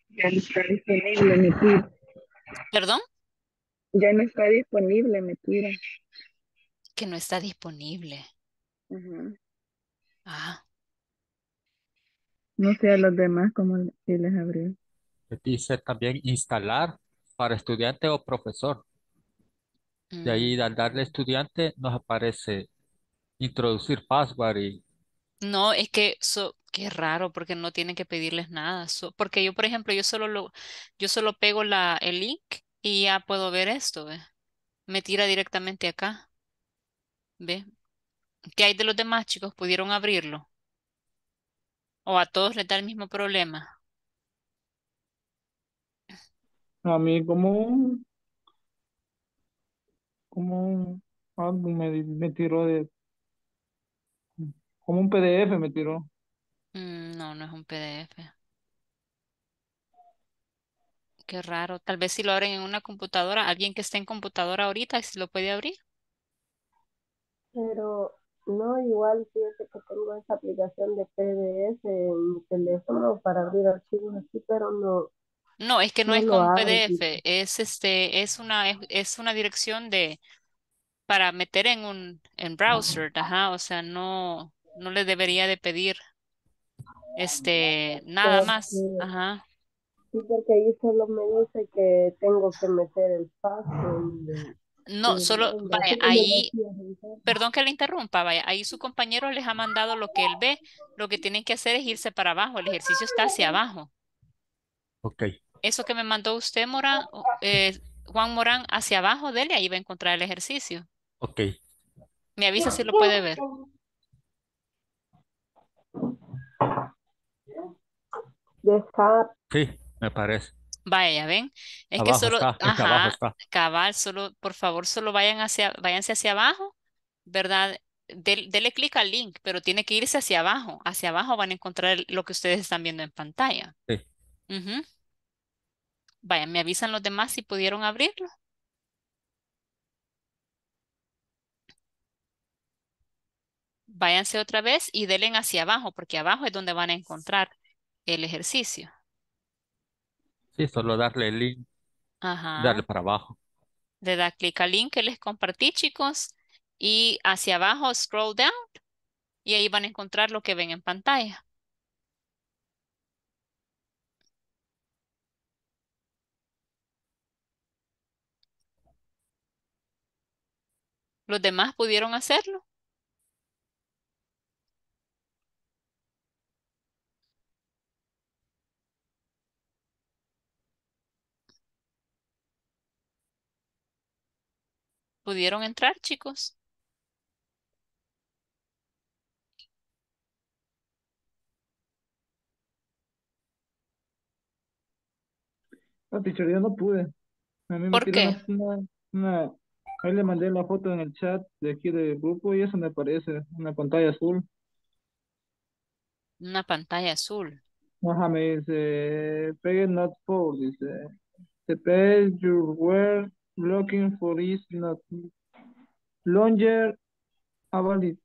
Ya no está disponible, me ¿Perdón? Ya no está disponible, me tira. Que no está disponible. Ah. No sé a los demás cómo les abrió. Dice también instalar para estudiante o profesor. De ahí mm. al darle estudiante nos aparece introducir password y... No, es que eso, qué raro, porque no tienen que pedirles nada. porque yo, por ejemplo, yo solo lo, yo solo pego la, el link y ya puedo ver esto, Me tira directamente acá. ¿Ve? ¿Qué hay de los demás chicos? ¿Pudieron abrirlo? ¿O a todos les da el mismo problema? A mí como como un ah, me, tiró de, como un PDF me tiró. Mm, no, no es un PDF. Qué raro. Tal vez si lo abren en una computadora, alguien que esté en computadora ahorita, si lo puede abrir. Pero no, igual fíjese que tengo esa aplicación de PDF en mi teléfono para abrir archivos así, pero no, no, es que no, es con PDF, es este, es una, es, una dirección de para meter en un en browser, ajá, o sea, no, no le debería de pedir este nada más, este, Sí, porque ahí solo me dice que tengo que meter el paso. No, solo, ahí, perdón que le interrumpa, vaya, ahí su compañero les ha mandado lo que él ve, lo que tienen que hacer es irse para abajo, el ejercicio está hacia abajo. Ok eso que me mandó usted, Morán, ah. eh, Juan Morán, hacia abajo, dele, ahí va a encontrar el ejercicio. Ok. Me avisa si lo puede ver. Sí, me parece. Vaya, ven. Es que solo, cabal, solo, por favor, solo vayan hacia, váyanse hacia abajo, ¿verdad? dele clic al link, pero tiene que irse hacia abajo. Hacia abajo van a encontrar lo que ustedes están viendo en pantalla. Sí. Vayan, me avisan los demás si pudieron abrirlo. Váyanse otra vez y denle hacia abajo, porque abajo es donde van a encontrar el ejercicio. Sí, solo darle el link. Ajá. Darle para abajo. Le da clic al link que les compartí, chicos. Y hacia abajo, scroll down. Y ahí van a encontrar lo que ven en pantalla. ¿Los demás pudieron hacerlo? ¿Pudieron entrar, chicos? No, tío, yo no pude. A mí ¿Por qué? No, Ahí le mandé la foto en el chat de aquí del grupo y eso me parece una pantalla azul. Una pantalla azul. Ajá, me dice, pegue not for, dice, the page you were looking for is not longer valid.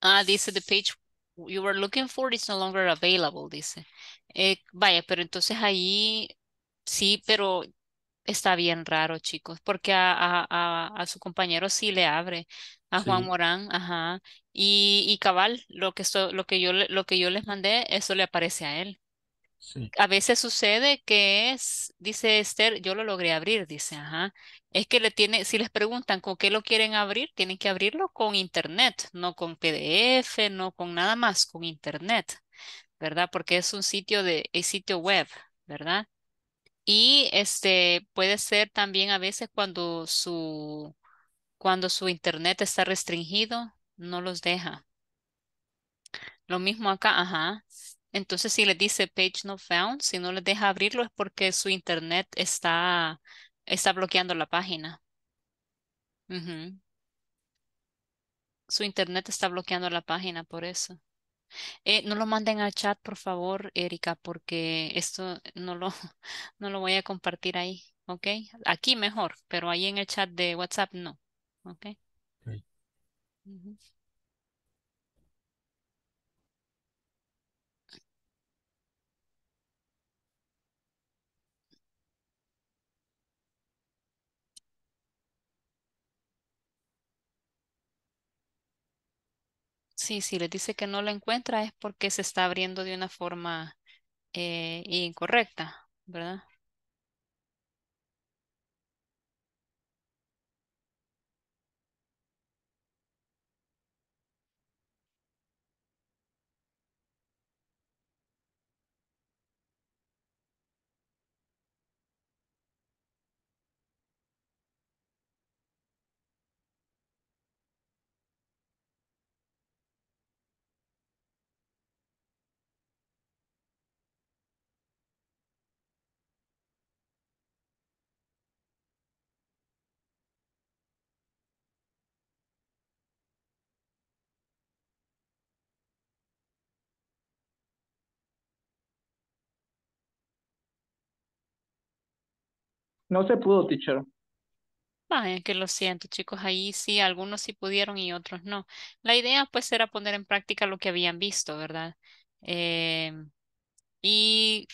Ah, dice, the page you were looking for is no longer available, dice. Eh, vaya, pero entonces ahí sí, pero está bien raro, chicos, porque a, su compañero sí le abre, a Juan Morán, ajá, y, cabal, lo que, esto lo, que yo, lo que yo les mandé, eso le aparece a él. A veces sucede que es, dice Esther, yo lo logré abrir, dice, ajá. Es que le tiene, si les preguntan con qué lo quieren abrir, tienen que abrirlo con internet, no con PDF, no con nada más, con internet, ¿verdad? Porque es un sitio de, sitio web, ¿verdad? Y este puede ser también a veces cuando su cuando su internet está restringido, no los deja. Lo mismo acá, ajá. Entonces, si le dice page not found, si no les deja abrirlo es porque su internet está, está bloqueando la página. Su internet está bloqueando la página por eso. Eh, no lo manden al chat, por favor, Erika, porque esto no lo, (laughs) no lo voy a compartir ahí, ¿ok? Aquí mejor, pero ahí en el chat de WhatsApp no, ¿ok? Sí, si Le dice que no la encuentra es porque se está abriendo de una forma eh, incorrecta, ¿verdad? No se pudo, teacher. Vaya, ah, que lo siento, chicos. Ahí sí, algunos sí pudieron y otros no. La idea, pues, era poner en práctica lo que habían visto, ¿verdad? Eh, y,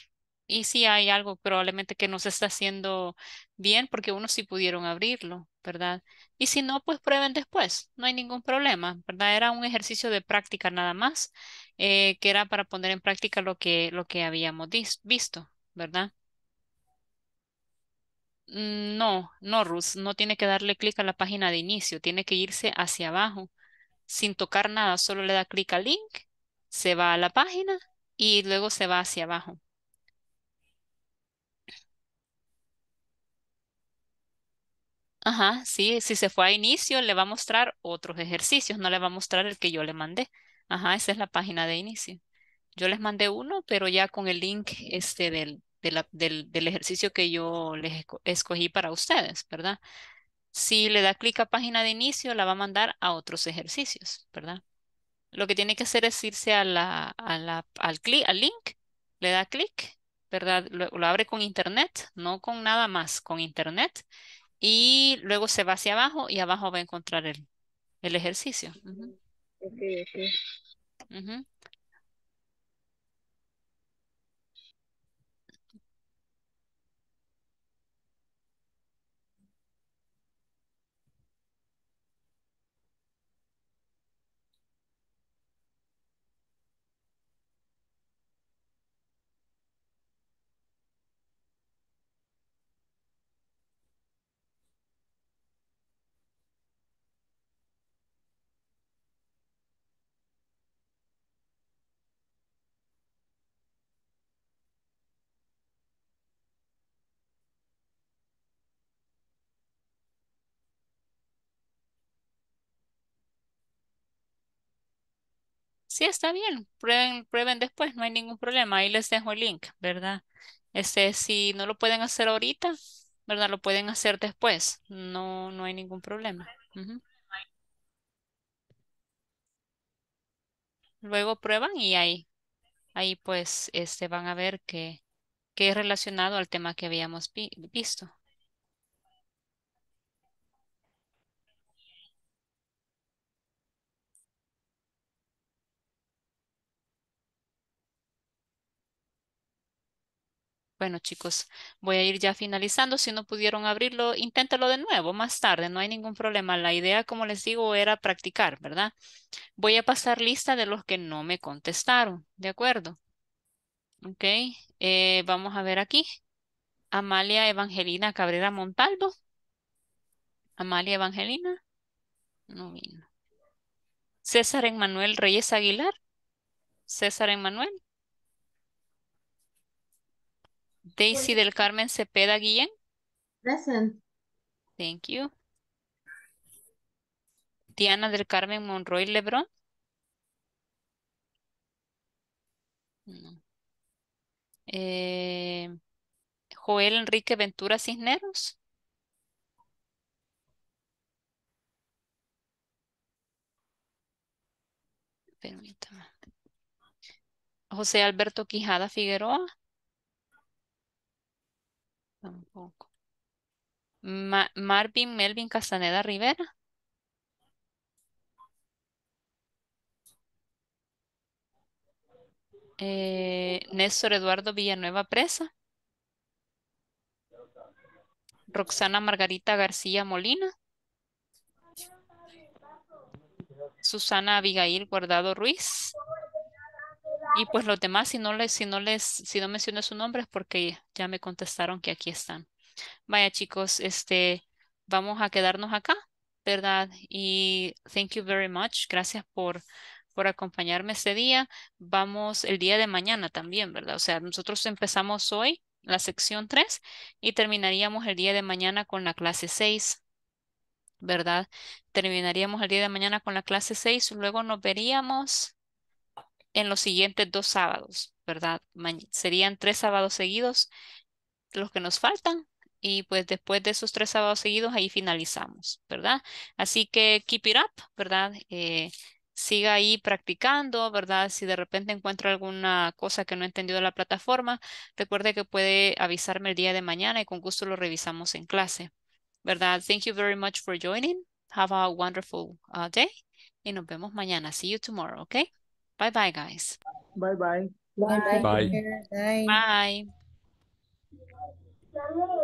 y sí hay algo probablemente que no se está haciendo bien porque unos sí pudieron abrirlo, ¿verdad? Y si no, pues prueben después, no hay ningún problema, ¿verdad? Era un ejercicio de práctica nada más, eh, que era para poner en práctica lo que, lo que habíamos visto, ¿verdad? Mm, no, no, Ruth, no tiene que darle clic a la página de inicio, tiene que irse hacia abajo sin tocar nada, solo le da clic al link, se va a la página y luego se va hacia abajo. Ajá, sí, si se fue a inicio le va a mostrar otros ejercicios, no le va a mostrar el que yo le mandé. Ajá, esa es la página de inicio. Yo les mandé uno, pero ya con el link este del, del, ejercicio que yo les escogí para ustedes, ¿verdad? Si le da clic a página de inicio, la va a mandar a otros ejercicios, ¿verdad? Lo que tiene que hacer es irse a la, al, clic, al link, le da clic, ¿verdad? Lo, abre con internet, no con nada más, con internet. Y luego se va hacia abajo y abajo va a encontrar el, el ejercicio. Sí, está bien. Prueben, prueben después, no hay ningún problema. Ahí les dejo el link, ¿verdad? Este, si no lo pueden hacer ahorita, ¿verdad? Lo pueden hacer después. No, no hay ningún problema. Luego prueban y ahí, ahí pues este, van a ver que, que es relacionado al tema que habíamos visto. Bueno, chicos, voy a ir ya finalizando. Si no pudieron abrirlo, inténtalo de nuevo más tarde. No hay ningún problema. La idea, como les digo, era practicar, ¿verdad? Voy a pasar lista de los que no me contestaron. ¿De acuerdo? Ok. Eh, vamos a ver aquí. Amalia Evangelina Cabrera Montalvo. Amalia Evangelina. No vino. César Emanuel Reyes Aguilar. César Emanuel. Daisy del Carmen Cepeda Guillén. Present. Thank you. Diana del Carmen Monroy Lebron? Eh, Joel Enrique Ventura Cisneros. Permítame. José Alberto Quijada Figueroa. Tampoco. Marvin Melvin Castaneda Rivera. Eh, Néstor Eduardo Villanueva Presa. Roxana Margarita García Molina. Susana Abigail Guardado Ruiz. Y pues los demás, si no les, si no les, si no menciono su nombre es porque ya me contestaron que aquí están. Vaya chicos, este, vamos a quedarnos acá, ¿verdad? Y thank you very much. Gracias por, por acompañarme este día. Vamos el día de mañana también, ¿verdad? O sea, nosotros empezamos hoy la sección 3 y terminaríamos el día de mañana con la clase 6. ¿Verdad? Terminaríamos el día de mañana con la clase 6, luego nos veríamos en los siguientes dos sábados, ¿verdad? serían tres sábados seguidos los que nos faltan y pues después de esos tres sábados seguidos ahí finalizamos, ¿verdad? Así que keep it up, ¿verdad? Eh, siga ahí practicando, ¿verdad? Si de repente encuentra alguna cosa que no he entendido de la plataforma, recuerde que puede avisarme el día de mañana y con gusto lo revisamos en clase, ¿verdad? Thank you very much for joining. Have a wonderful uh, day y nos vemos mañana. See you tomorrow, okay? Bye bye, guys. Bye bye. Bye. Bye. Bye. bye. bye.